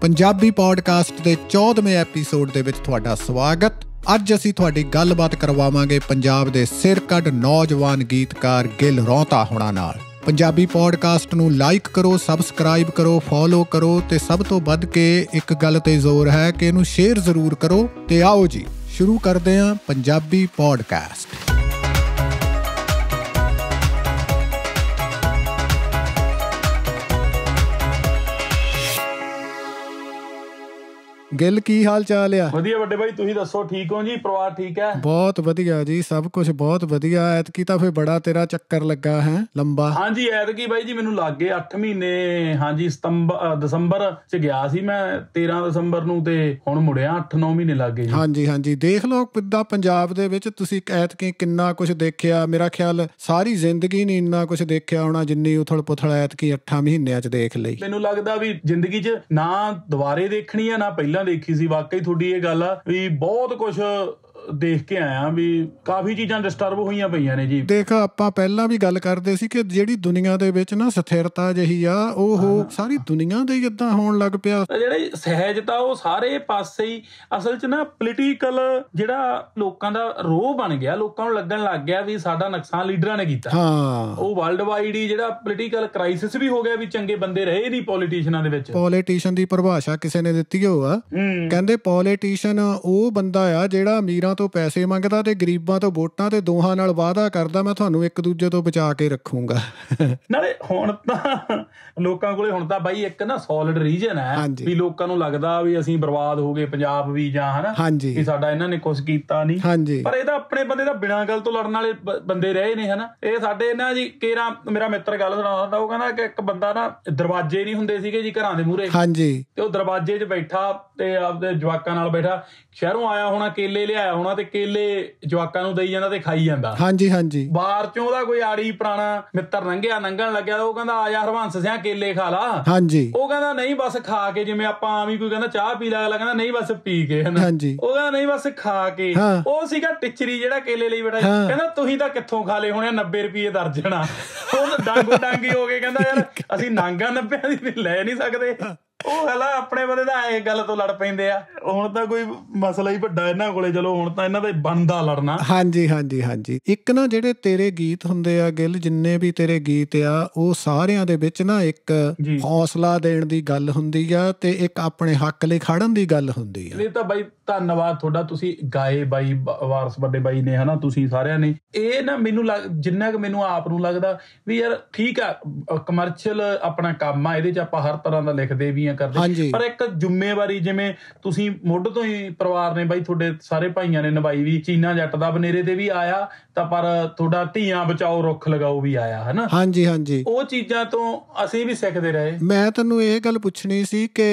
Punjabi podcast ਦੇ 14ਵੇਂ episode ਦੇ ਵਿੱਚ ਤੁਹਾਡਾ ਸਵਾਗਤ ਅੱਜ ਅਸੀਂ ਤੁਹਾਡੀ ਗੱਲਬਾਤ ਕਰਵਾਵਾਂਗੇ ਪੰਜਾਬ ਦੇ ਸਿਰਕੱਢ ਨੌਜਵਾਨ ਗੀਤਕਾਰ ਗਿੱਲ ਰੌਂਤਾ ਹੁਣਾ ਨਾਲ ਪੰਜਾਬੀ ਪੋਡਕਾਸਟ ਨੂੰ ਲਾਈਕ ਕਰੋ ਸਬਸਕ੍ਰਾਈਬ ਕਰੋ ਫੋਲੋ ਕਰੋ ਤੇ ਸਭ ਤੋਂ ਵੱਧ ਕੇ ਇੱਕ ਗੱਲ ਤੇ ਜ਼ੋਰ ਹੈ ਕਿ ਇਹਨੂੰ ਸ਼ੇਅਰ ਜ਼ਰੂਰ ਕਰੋ ਤੇ ਆਓ ਜੀ ਸ਼ੁਰੂ ਕਰਦੇ ਹਾਂ ਪੰਜਾਬੀ ਪੋਡਕਾਸਟ ਗਿੱਲ ਕੀ ਹਾਲ ਚਾਲ ਆ ਵਧੀਆ ਵੱਡੇ ਭਾਈ ਤੁਸੀਂ ਦੱਸੋ ਠੀਕ ਹੋ ਜੀ ਪਰਿਵਾਰ ਠੀਕ ਹੈ ਬਹੁਤ ਵਧੀਆ ਜੀ ਸਭ ਕੁਝ ਬਹੁਤ ਵਧੀਆ ਐਤਕੀ ਤਾਂ ਫੇ ਬੜਾ ਤੇਰਾ ਚੱਕਰ ਲੱਗਾ ਹੈ ਲੰਬਾ ਹਾਂਜੀ ਐਤਕੀ ਬਾਈ ਜੀ ਮੈਨੂੰ ਲੱਗ ਗਏ 8 ਮਹੀਨੇ ਹਾਂਜੀ ਸਤੰਬਰ ਦਸੰਬਰ ਚ ਗਿਆ ਸੀ ਮੈਂ 13 ਦਸੰਬਰ ਨੂੰ ਤੇ ਹੁਣ ਮੁੜਿਆ 8-9 ਮਹੀਨੇ ਲੱਗ ਗਏ ਜੀ ਹਾਂਜੀ ਹਾਂਜੀ ਦੇਖ ਲਓ ਕਿੱਦਾਂ ਪੰਜਾਬ ਦੇ ਵਿੱਚ ਤੁਸੀਂ ਐਤਕੀ ਕਿੰਨਾ ਕੁਝ ਦੇਖਿਆ ਮੇਰਾ ਖਿਆਲ ਸਾਰੀ ਜ਼ਿੰਦਗੀ ਨਹੀਂ ਇੰਨਾ ਕੁਝ ਦੇਖਿਆ ਹੋਣਾ ਜਿੰਨੀ ਉਥਲ ਪੁਥਲ ਐਤਕੀ 8 ਮਹੀਨਿਆਂ ਚ ਦੇਖ ਲਈ ਮੈਨੂੰ ਲੱਗਦਾ ਵੀ ਜ਼ਿੰਦਗੀ ਚ ਨਾ ਦੁਬਾਰੇ ਦੇਖਣੀ ਆ ਨਾ ਪਹਿਲਾਂ ਪਹਿਲਾਂ ਦੇਖੀ ਸੀ ਵਾਕਈ ਤੁਹਾਡੀ ਇਹ ਗੱਲ ਆ ਵੀ ਬਹੁਤ ਕੁਝ ਦੇਖ ਕੇ ਆਇਆ ਵੀ ਕਾਫੀ ਚੀਜ਼ਾਂ ਡਿਸਟਰਬ ਹੋਈਆਂ ਪਈਆਂ ਨੇ ਜੀ ਦੇਖ ਆਪਾਂ ਪਹਿਲਾਂ ਵੀ ਗੱਲ ਕਰਦੇ ਸੀ ਕਿ ਜਿਹੜੀ ਦੁਨੀਆ ਦੇ ਵਿੱਚ ਨਾ ਸਥਿਰਤਾ ਜਹੀ ਆ ਉਹ ਸਾਰੀ ਦੁਨੀਆ ਦੇ ਇਦਾਂ ਹੋਣ ਲੱਗ ਪਿਆ ਜਿਹੜੀ ਸਹਿਜਤਾ ਉਹ ਸਾਰੇ ਪਾਸੇ ਹੀ ਅਸਲ 'ਚ ਨਾ ਪੋਲੀਟੀਕਲ ਜਿਹੜਾ ਲੋਕਾਂ ਦਾ ਰੋਹ ਬਣ ਗਿਆ ਲੋਕਾਂ ਨੂੰ ਲੱਗਣ ਲੱਗ ਗਿਆ ਵੀ ਸਾਡਾ ਨੁਕਸਾਨ ਲੀਡਰਾਂ ਨੇ ਕੀਤਾ ਹਾਂ ਉਹ ਵਰਲਡ ਵਾਈਡ ਹੀ ਜਿਹੜਾ ਪੋਲੀਟੀਕਲ ਕ੍ਰਾਈਸਿਸ ਵੀ ਹੋ ਗਿਆ ਵੀ ਚੰਗੇ ਬੰਦੇ ਰਹੇ ਨਹੀਂ ਪੋਲੀਟੀਸ਼ੀਅਨਾਂ ਦੇ ਵਿੱਚ ਪੋਲੀਟੀਸ਼ੀਅਨ ਦੀ ਪਰਿਭਾਸ਼ਾ ਕਿਸੇ ਨੇ ਦਿੱਤੀ ਹੋਆ ਕਹਿੰਦੇ ਪੋਲੀਟੀਸ਼ੀਅਨ ਉਹ ਬੰਦਾ ਆ ਜਿਹੜਾ ਅਮੀਰਾਂ ਤੋਂ ਪੈਸੇ ਮੰਗਦਾ ਤੇ ਗਰੀਬਾਂ ਤੋਂ ਵੋਟਾਂ ਤੇ ਦੋਹਾਂ ਨਾਲ ਵਾਅਦਾ ਕਰਦਾ ਮੈਂ ਤੁਹਾਨੂੰ ਇੱਕ ਦੂਜੇ ਤੋਂ ਬਚਾ ਕੇ ਰੱਖੂੰਗਾ ਨਾਲੇ ਹੁਣ ਤਾਂ ਲੋਕਾਂ ਕੋਲੇ ਹੁਣ ਤਾਂ ਬਾਈ ਇੱਕ ਨਾ ਸੋਲਿਡ ਰੀਜਨ ਹੈ ਵੀ ਲੋਕਾਂ ਨੂੰ ਲੱਗਦਾ ਵੀ ਅਸੀਂ ਬਰਬਾਦ ਹੋ ਗਏ ਪੰਜਾਬ ਵੀ ਜਾਂ ਹਨਾ ਕਿ ਸਾਡਾ ਇਹਨਾਂ ਨੇ ਕੁਝ ਕੀਤਾ ਨਹੀਂ ਪਰ ਇਹ ਤਾਂ ਆਪਣੇ ਬੰਦੇ ਦਾ ਬਿਨਾਂ ਗੱਲ ਤੋਂ ਲੜਨ ਵਾਲੇ ਬੰਦੇ ਰਹੇ ਨੇ ਹਨਾ ਇਹ ਸਾਡੇ ਇਹਨਾਂ ਜੀ ਕੇਰਾ ਮੇਰਾ ਮਿੱਤਰ ਗੱਲ ਸੁਣਾਉਂਦਾ ਉਹ ਕਹਿੰਦਾ ਕਿ ਇੱਕ ਬੰਦਾ ਨਾ ਦਰਵਾਜ਼ੇ ਨਹੀਂ ਹੁੰਦੇ ਸੀਗੇ ਜੀ ਘਰਾਂ ਦੇ ਮੂਹਰੇ ਹਾਂਜੀ ਤੇ ਉਹ ਦਰਵਾਜ਼ੇ 'ਚ ਬੈਠਾ ਤੇ ਆਪਦੇ ਜਵਾਕਾਂ ਨਾਲ ਬੈਠਾ ਸ਼ਹਿਰੋਂ ਆਇਆ ਹੋਣਾ ਕੇਲੇ ਲਿਆਇਆ ਹੋਣਾ ਤੇ ਕੇਲੇ ਜਵਾਕਾਂ ਨੂੰ ਦਈ ਜਾਂਦਾ ਤੇ ਖਾਈ ਜਾਂਦਾ ਹਾਂਜੀ ਹਾਂਜੀ ਬਾਹਰ ਚੋਂ ਉਹਦਾ ਕੋਈ ਆੜੀ ਪੁਰਾਣਾ ਮਿੱਤਰ ਲੰਘਿਆ ਲੰਘਣ ਲੱਗਿਆ ਉਹ ਕਹਿੰਦਾ ਆ ਜਾ ਹਰਵੰਸ ਸਿਆ ਕੇਲੇ ਖਾ ਲਾ ਹਾਂਜੀ ਉਹ ਕਹਿੰਦਾ ਨਹੀਂ ਬਸ ਖਾ ਕੇ ਜਿਵੇਂ ਆਪਾਂ ਆ ਵੀ ਕੋਈ ਕਹਿੰਦਾ ਚਾਹ ਪੀ ਲਾ ਅਗਲਾ ਕਹਿੰਦਾ ਨਹੀਂ ਬਸ ਪੀ ਕੇ ਹਨਾ ਉਹ ਕਹਿੰਦਾ ਨਹੀਂ ਬਸ ਖਾ ਕੇ ਉਹ ਸੀਗਾ ਟਿਚਰੀ ਜਿਹੜਾ ਕੇਲੇ ਲਈ ਬੈਠਾ ਕਹਿੰਦਾ ਤੁਸੀਂ ਤਾਂ ਕਿੱਥੋਂ ਖਾ ਲੇ ਹੋਣੇ 90 ਰੁਪਏ ਦਰਜਣਾ ਉਹ ਡਾਂਗੂ ਡਾਂਗੀ ਹੋ ਕੇ ਕਹਿੰਦਾ ਯਾਰ ਅਸੀਂ ਨਾਂਗਾ 90 ਦੀ ਲੈ ਨਹੀਂ ਸਕਦੇ ਉਹ ਹਲਾ ਆਪਣੇ ਬੰਦੇ ਦਾ ਇਹ ਗੱਲ ਤੋਂ ਲੜ ਪੈਂਦੇ ਆ ਹੁਣ ਤਾਂ ਕੋਈ ਮਸਲਾ ਹੀ ਵੱਡਾ ਇਹਨਾਂ ਕੋਲੇ ਚਲੋ ਹੁਣ ਤਾਂ ਇਹਨਾਂ ਦੇ ਬੰਦਾ ਲੜਨਾ ਹਾਂਜੀ ਹਾਂਜੀ ਹਾਂਜੀ ਇੱਕ ਨਾ ਜਿਹੜੇ ਤੇਰੇ ਗੀਤ ਹੁੰਦੇ ਆ ਗਿੱਲ ਜਿੰਨੇ ਵੀ ਤੇਰੇ ਗੀਤ ਆ ਉਹ ਸਾਰਿਆਂ ਦੇ ਵਿੱਚ ਨਾ ਇੱਕ ਹੌਸਲਾ ਦੇਣ ਦੀ ਗੱਲ ਹੁੰਦੀ ਆ ਤੇ ਇੱਕ ਆਪਣੇ ਹੱਕ ਲਈ ਖੜਨ ਦੀ ਗੱਲ ਹੁੰਦੀ ਆ ਨਹੀਂ ਤਾਂ ਬਾਈ ਧੰਨਵਾਦ ਤੁਹਾਡਾ ਤੁਸੀਂ ਗਾਏ ਬਾਈ ਵਾਰਸ ਵੱਡੇ ਬਾਈ ਨੇ ਹਨਾ ਤੁਸੀਂ ਸਾਰਿਆਂ ਨੇ ਇਹ ਨਾ ਮੈਨੂੰ ਜਿੰਨਾ ਕਿ ਮੈਨੂੰ ਆਪ ਨੂੰ ਲੱਗਦਾ ਵੀ ਯਾਰ ਠੀਕ ਆ ਕਮਰਸ਼ੀਅਲ ਆਪਣਾ ਕੰਮ ਆ ਇਹਦੇ 'ਚ ਆਪਾਂ ਹਰ ਤਰ੍ਹਾਂ ਦਾ ਲਿਖਦੇ ਵੀ ਆ ਕਰਦੇ ਪਰ ਇੱਕ ਜ਼ਿੰਮੇਵਾਰੀ ਜਿਵੇਂ ਤੁਸੀਂ ਮੁੱਢ ਤੋਂ ਹੀ ਪਰਿਵਾਰ ਨੇ ਬਾਈ ਤੁਹਾਡੇ ਸਾਰੇ ਭਾਈਆਂ ਨੇ ਨਿਭਾਈ ਵੀ ਚੀਨਾ ਜੱਟ ਦਾ ਬਨੇਰੇ ਤੇ ਵੀ ਆਇਆ ਤਾਂ ਪਰ ਤੁਹਾਡਾ ਧੀਆਂ ਬਚਾਓ ਰੁੱਖ ਲਗਾਓ ਵੀ ਆਇਆ ਹਨਾ ਹਾਂਜੀ ਹਾਂਜੀ ਉਹ ਚੀਜ਼ਾਂ ਤੋਂ ਅਸੀਂ ਵੀ ਸਿੱਖਦੇ ਰਹੇ ਮੈਂ ਤੈਨੂੰ ਇਹ ਗੱਲ ਪੁੱਛਣੀ ਸੀ ਕਿ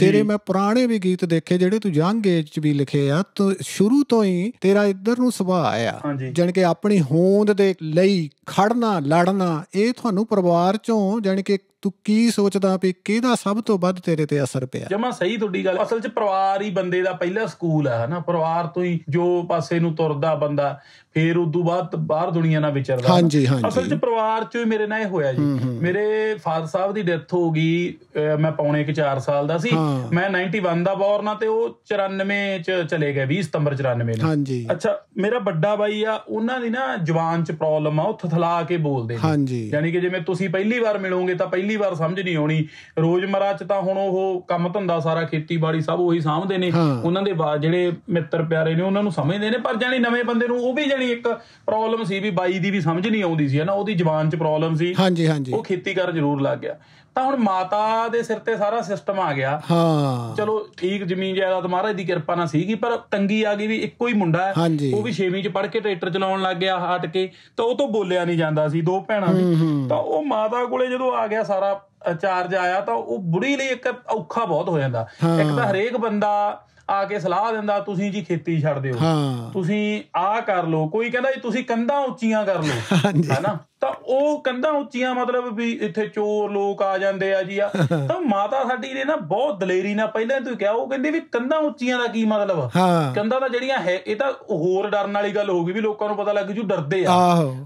ਤੇਰੇ ਮੈਂ ਪੁਰਾਣੇ ਵੀ ਗੀਤ ਦੇਖੇ ਜਿਹੜੇ ਤੂੰ ਯੰਗ ਏਜ 'ਚ ਵੀ ਲਿਖੇ ਆ ਸ਼ੁਰੂ ਤੋਂ ਹੀ ਤੇਰਾ ਇੱਧਰ ਨੂੰ ਸੁਭਾਅ ਆ ਜਾਨ ਕਿ ਆਪਣੀ ਹੋਂਦ ਦੇ ਲਈ ਖੜਨਾ ਲੜਨਾ ਇਹ ਤੁਹਾਨੂੰ ਪਰਿਵਾਰ 'ਚੋਂ ਜਾਨ ਕਿ ਤੂੰ ਕੀ ਸੋਚਦਾ ਵੀ ਕਿਹਦਾ ਸਭ ਤੋਂ ਵੱਧ ਤੇਰੇ ਤੇ ਅਸਰ ਪਿਆ ਜਮਾ ਸਹੀ ਤੁਹਾਡੀ ਗੱਲ ਅਸਲ 'ਚ ਪਰਿਵਾਰ ਹੀ ਬੰਦੇ ਦਾ ਪਹਿਲਾ ਸਕੂਲ ਆ ਹਨਾ ਪਰਿਵਾਰ ਤੋਂ ਹੀ ਜੋ ਪਾਸੇ ਨੂੰ ਤੁਰਦਾ ਬੰਦਾ ਫੇਰ ਉਸ ਤੋਂ ਬਾਅਦ ਬਾਹਰ ਦੁਨੀਆ ਨਾਲ ਵਿਚਰਦਾ ਹਾਂਜੀ ਹਾਂਜੀ ਅਸਲ 'ਚ ਪਰਿਵਾਰ 'ਚ ਮੇਰੇ ਨਾਲ ਇਹ ਹੋਇਆ ਜੀ ਮੇਰੇ ਫਾਦਰ ਸਾਹਿਬ ਦੀ ਡੈਥ ਹੋ ਗਈ ਮੈਂ ਪੌਣੇ 4 ਸਾਲ ਦਾ ਸੀ ਮੈਂ 91 ਦਾ ਬੌਰਨ ਆ ਤੇ ਉਹ 94 'ਚ ਚਲੇ ਗਏ 20 ਸਤੰਬਰ 94 ਨੂੰ ਹਾਂਜੀ ਅੱਛਾ ਮੇਰਾ ਵੱਡਾ ਬਾਈ ਆ ਉਹਨਾਂ ਦੀ ਨਾ ਜਵਾਨ 'ਚ ਪ੍ਰੋਬਲਮ ਆ ਉਹ ਥਥਲਾ ਕੇ ਬੋਲਦੇ ਨੇ ਯਾਨੀ ਕਿ ਜਿਵੇਂ ਤੁਸੀਂ ਪਹਿਲੀ ਵਾਰ ਮਿਲੋਗੇ ਤਾਂ ਪਹਿਲੀ ਪਹਿਲੀ ਵਾਰ ਸਮਝ ਨਹੀਂ ਆਉਣੀ ਰੋਜ਼ਮਰਾ 'ਚ ਤਾਂ ਹੁਣ ਉਹ ਕੰਮ ਧੰਦਾ ਸਾਰਾ ਖੇਤੀਬਾੜੀ ਸਭ ਉਹੀ ਸਾਹਮਣੇ ਨੇ ਉਹਨਾਂ ਦੇ ਜਿਹੜੇ ਮਿੱਤਰ ਪਿਆਰੇ ਨੇ ਉਹਨਾਂ ਨੂੰ ਸਮਝਦੇ ਨੇ ਪਰ ਜਾਨੀ ਨਵੇਂ ਬੰਦੇ ਨੂੰ ਉਹ ਵੀ ਜਾਨੀ ਇੱਕ ਪ੍ਰੋਬਲਮ ਸੀ ਵੀ ਬਾਈ ਦੀ ਵੀ ਸਮਝ ਨਹੀਂ ਆਉਂਦੀ ਸੀ ਹਨਾ ਉਹਦੀ ਜ਼ਬਾਨ 'ਚ ਪ੍ਰੋਬਲਮ ਸੀ ਹਾਂਜੀ ਹਾਂਜੀ ਉਹ ਖੇਤੀ ਕਰ ਜ਼ਰੂਰ ਲੱਗ ਗਿਆ ਤਾਂ ਹੁਣ ਮਾਤਾ ਦੇ ਸਿਰ ਤੇ ਸਾਰਾ ਸਿਸਟਮ ਆ ਗਿਆ ਹਾਂ ਚਲੋ ਠੀਕ ਜ਼ਮੀਨ ਜਾਇਦਾਦ ਮਹਾਰਾਜ ਦੀ ਕਿਰਪਾ ਨਾਲ ਸੀਗੀ ਪਰ ਤੰਗੀ ਆ ਗਈ ਵੀ ਇੱਕੋ ਹੀ ਮੁੰਡਾ ਹੈ ਉਹ ਵੀ 6ਵੀਂ ਚ ਪੜ੍ਹ ਕੇ ਟਰੈਕਟਰ ਚਲਾਉਣ ਲੱਗ ਗਿਆ ਹਟ ਕੇ ਤਾਂ ਉਹ ਤੋਂ ਬੋਲਿਆ ਨਹੀਂ ਜਾਂਦਾ ਸੀ ਦੋ ਭੈਣਾਂ ਵੀ ਤਾਂ ਉਹ ਮਾਤਾ ਕੋਲੇ ਜਦੋਂ ਆ ਗਿਆ ਸਾਰਾ ਚਾਰਜ ਆਇਆ ਤਾਂ ਉਹ ਬੁੜੀ ਲਈ ਇੱਕ ਔਖਾ ਬਹੁਤ ਹੋ ਜਾਂਦਾ ਇੱਕ ਤਾਂ ਹਰੇਕ ਬੰਦਾ ਆ ਕੇ ਸਲਾਹ ਦਿੰਦਾ ਤੁਸੀਂ ਜੀ ਖੇਤੀ ਛੱਡ ਦਿਓ ਤੁਸੀਂ ਆ ਕਰ ਲਓ ਕੋਈ ਕਹਿੰਦਾ ਜੀ ਤੁਸੀਂ ਕੰਧਾਂ ਉੱਚੀਆਂ ਕਰ ਲਓ ਹੈਨਾ ਤਾਂ ਉਹ ਕੰਧਾਂ ਉੱਚੀਆਂ ਮਤਲਬ ਵੀ ਇੱਥੇ ਚੋਰ ਲੋਕ ਆ ਜਾਂਦੇ ਆ ਜੀ ਆ ਤਾਂ ਮਾਤਾ ਸਾਡੀ ਨੇ ਨਾ ਬਹੁਤ ਦਲੇਰੀ ਨਾਲ ਪਹਿਲਾਂ ਤੂੰ ਕਿਹਾ ਉਹ ਕਹਿੰਦੀ ਵੀ ਕੰਧਾਂ ਉੱਚੀਆਂ ਦਾ ਕੀ ਮਤਲਬ ਕੰਧਾਂ ਤਾਂ ਜਿਹੜੀਆਂ ਹੈ ਇਹ ਤਾਂ ਹੋਰ ਡਰਨ ਵਾਲੀ ਗੱਲ ਹੋ ਗਈ ਵੀ ਲੋਕਾਂ ਨੂੰ ਪਤਾ ਲੱਗ ਜੂ ਡਰਦੇ ਆ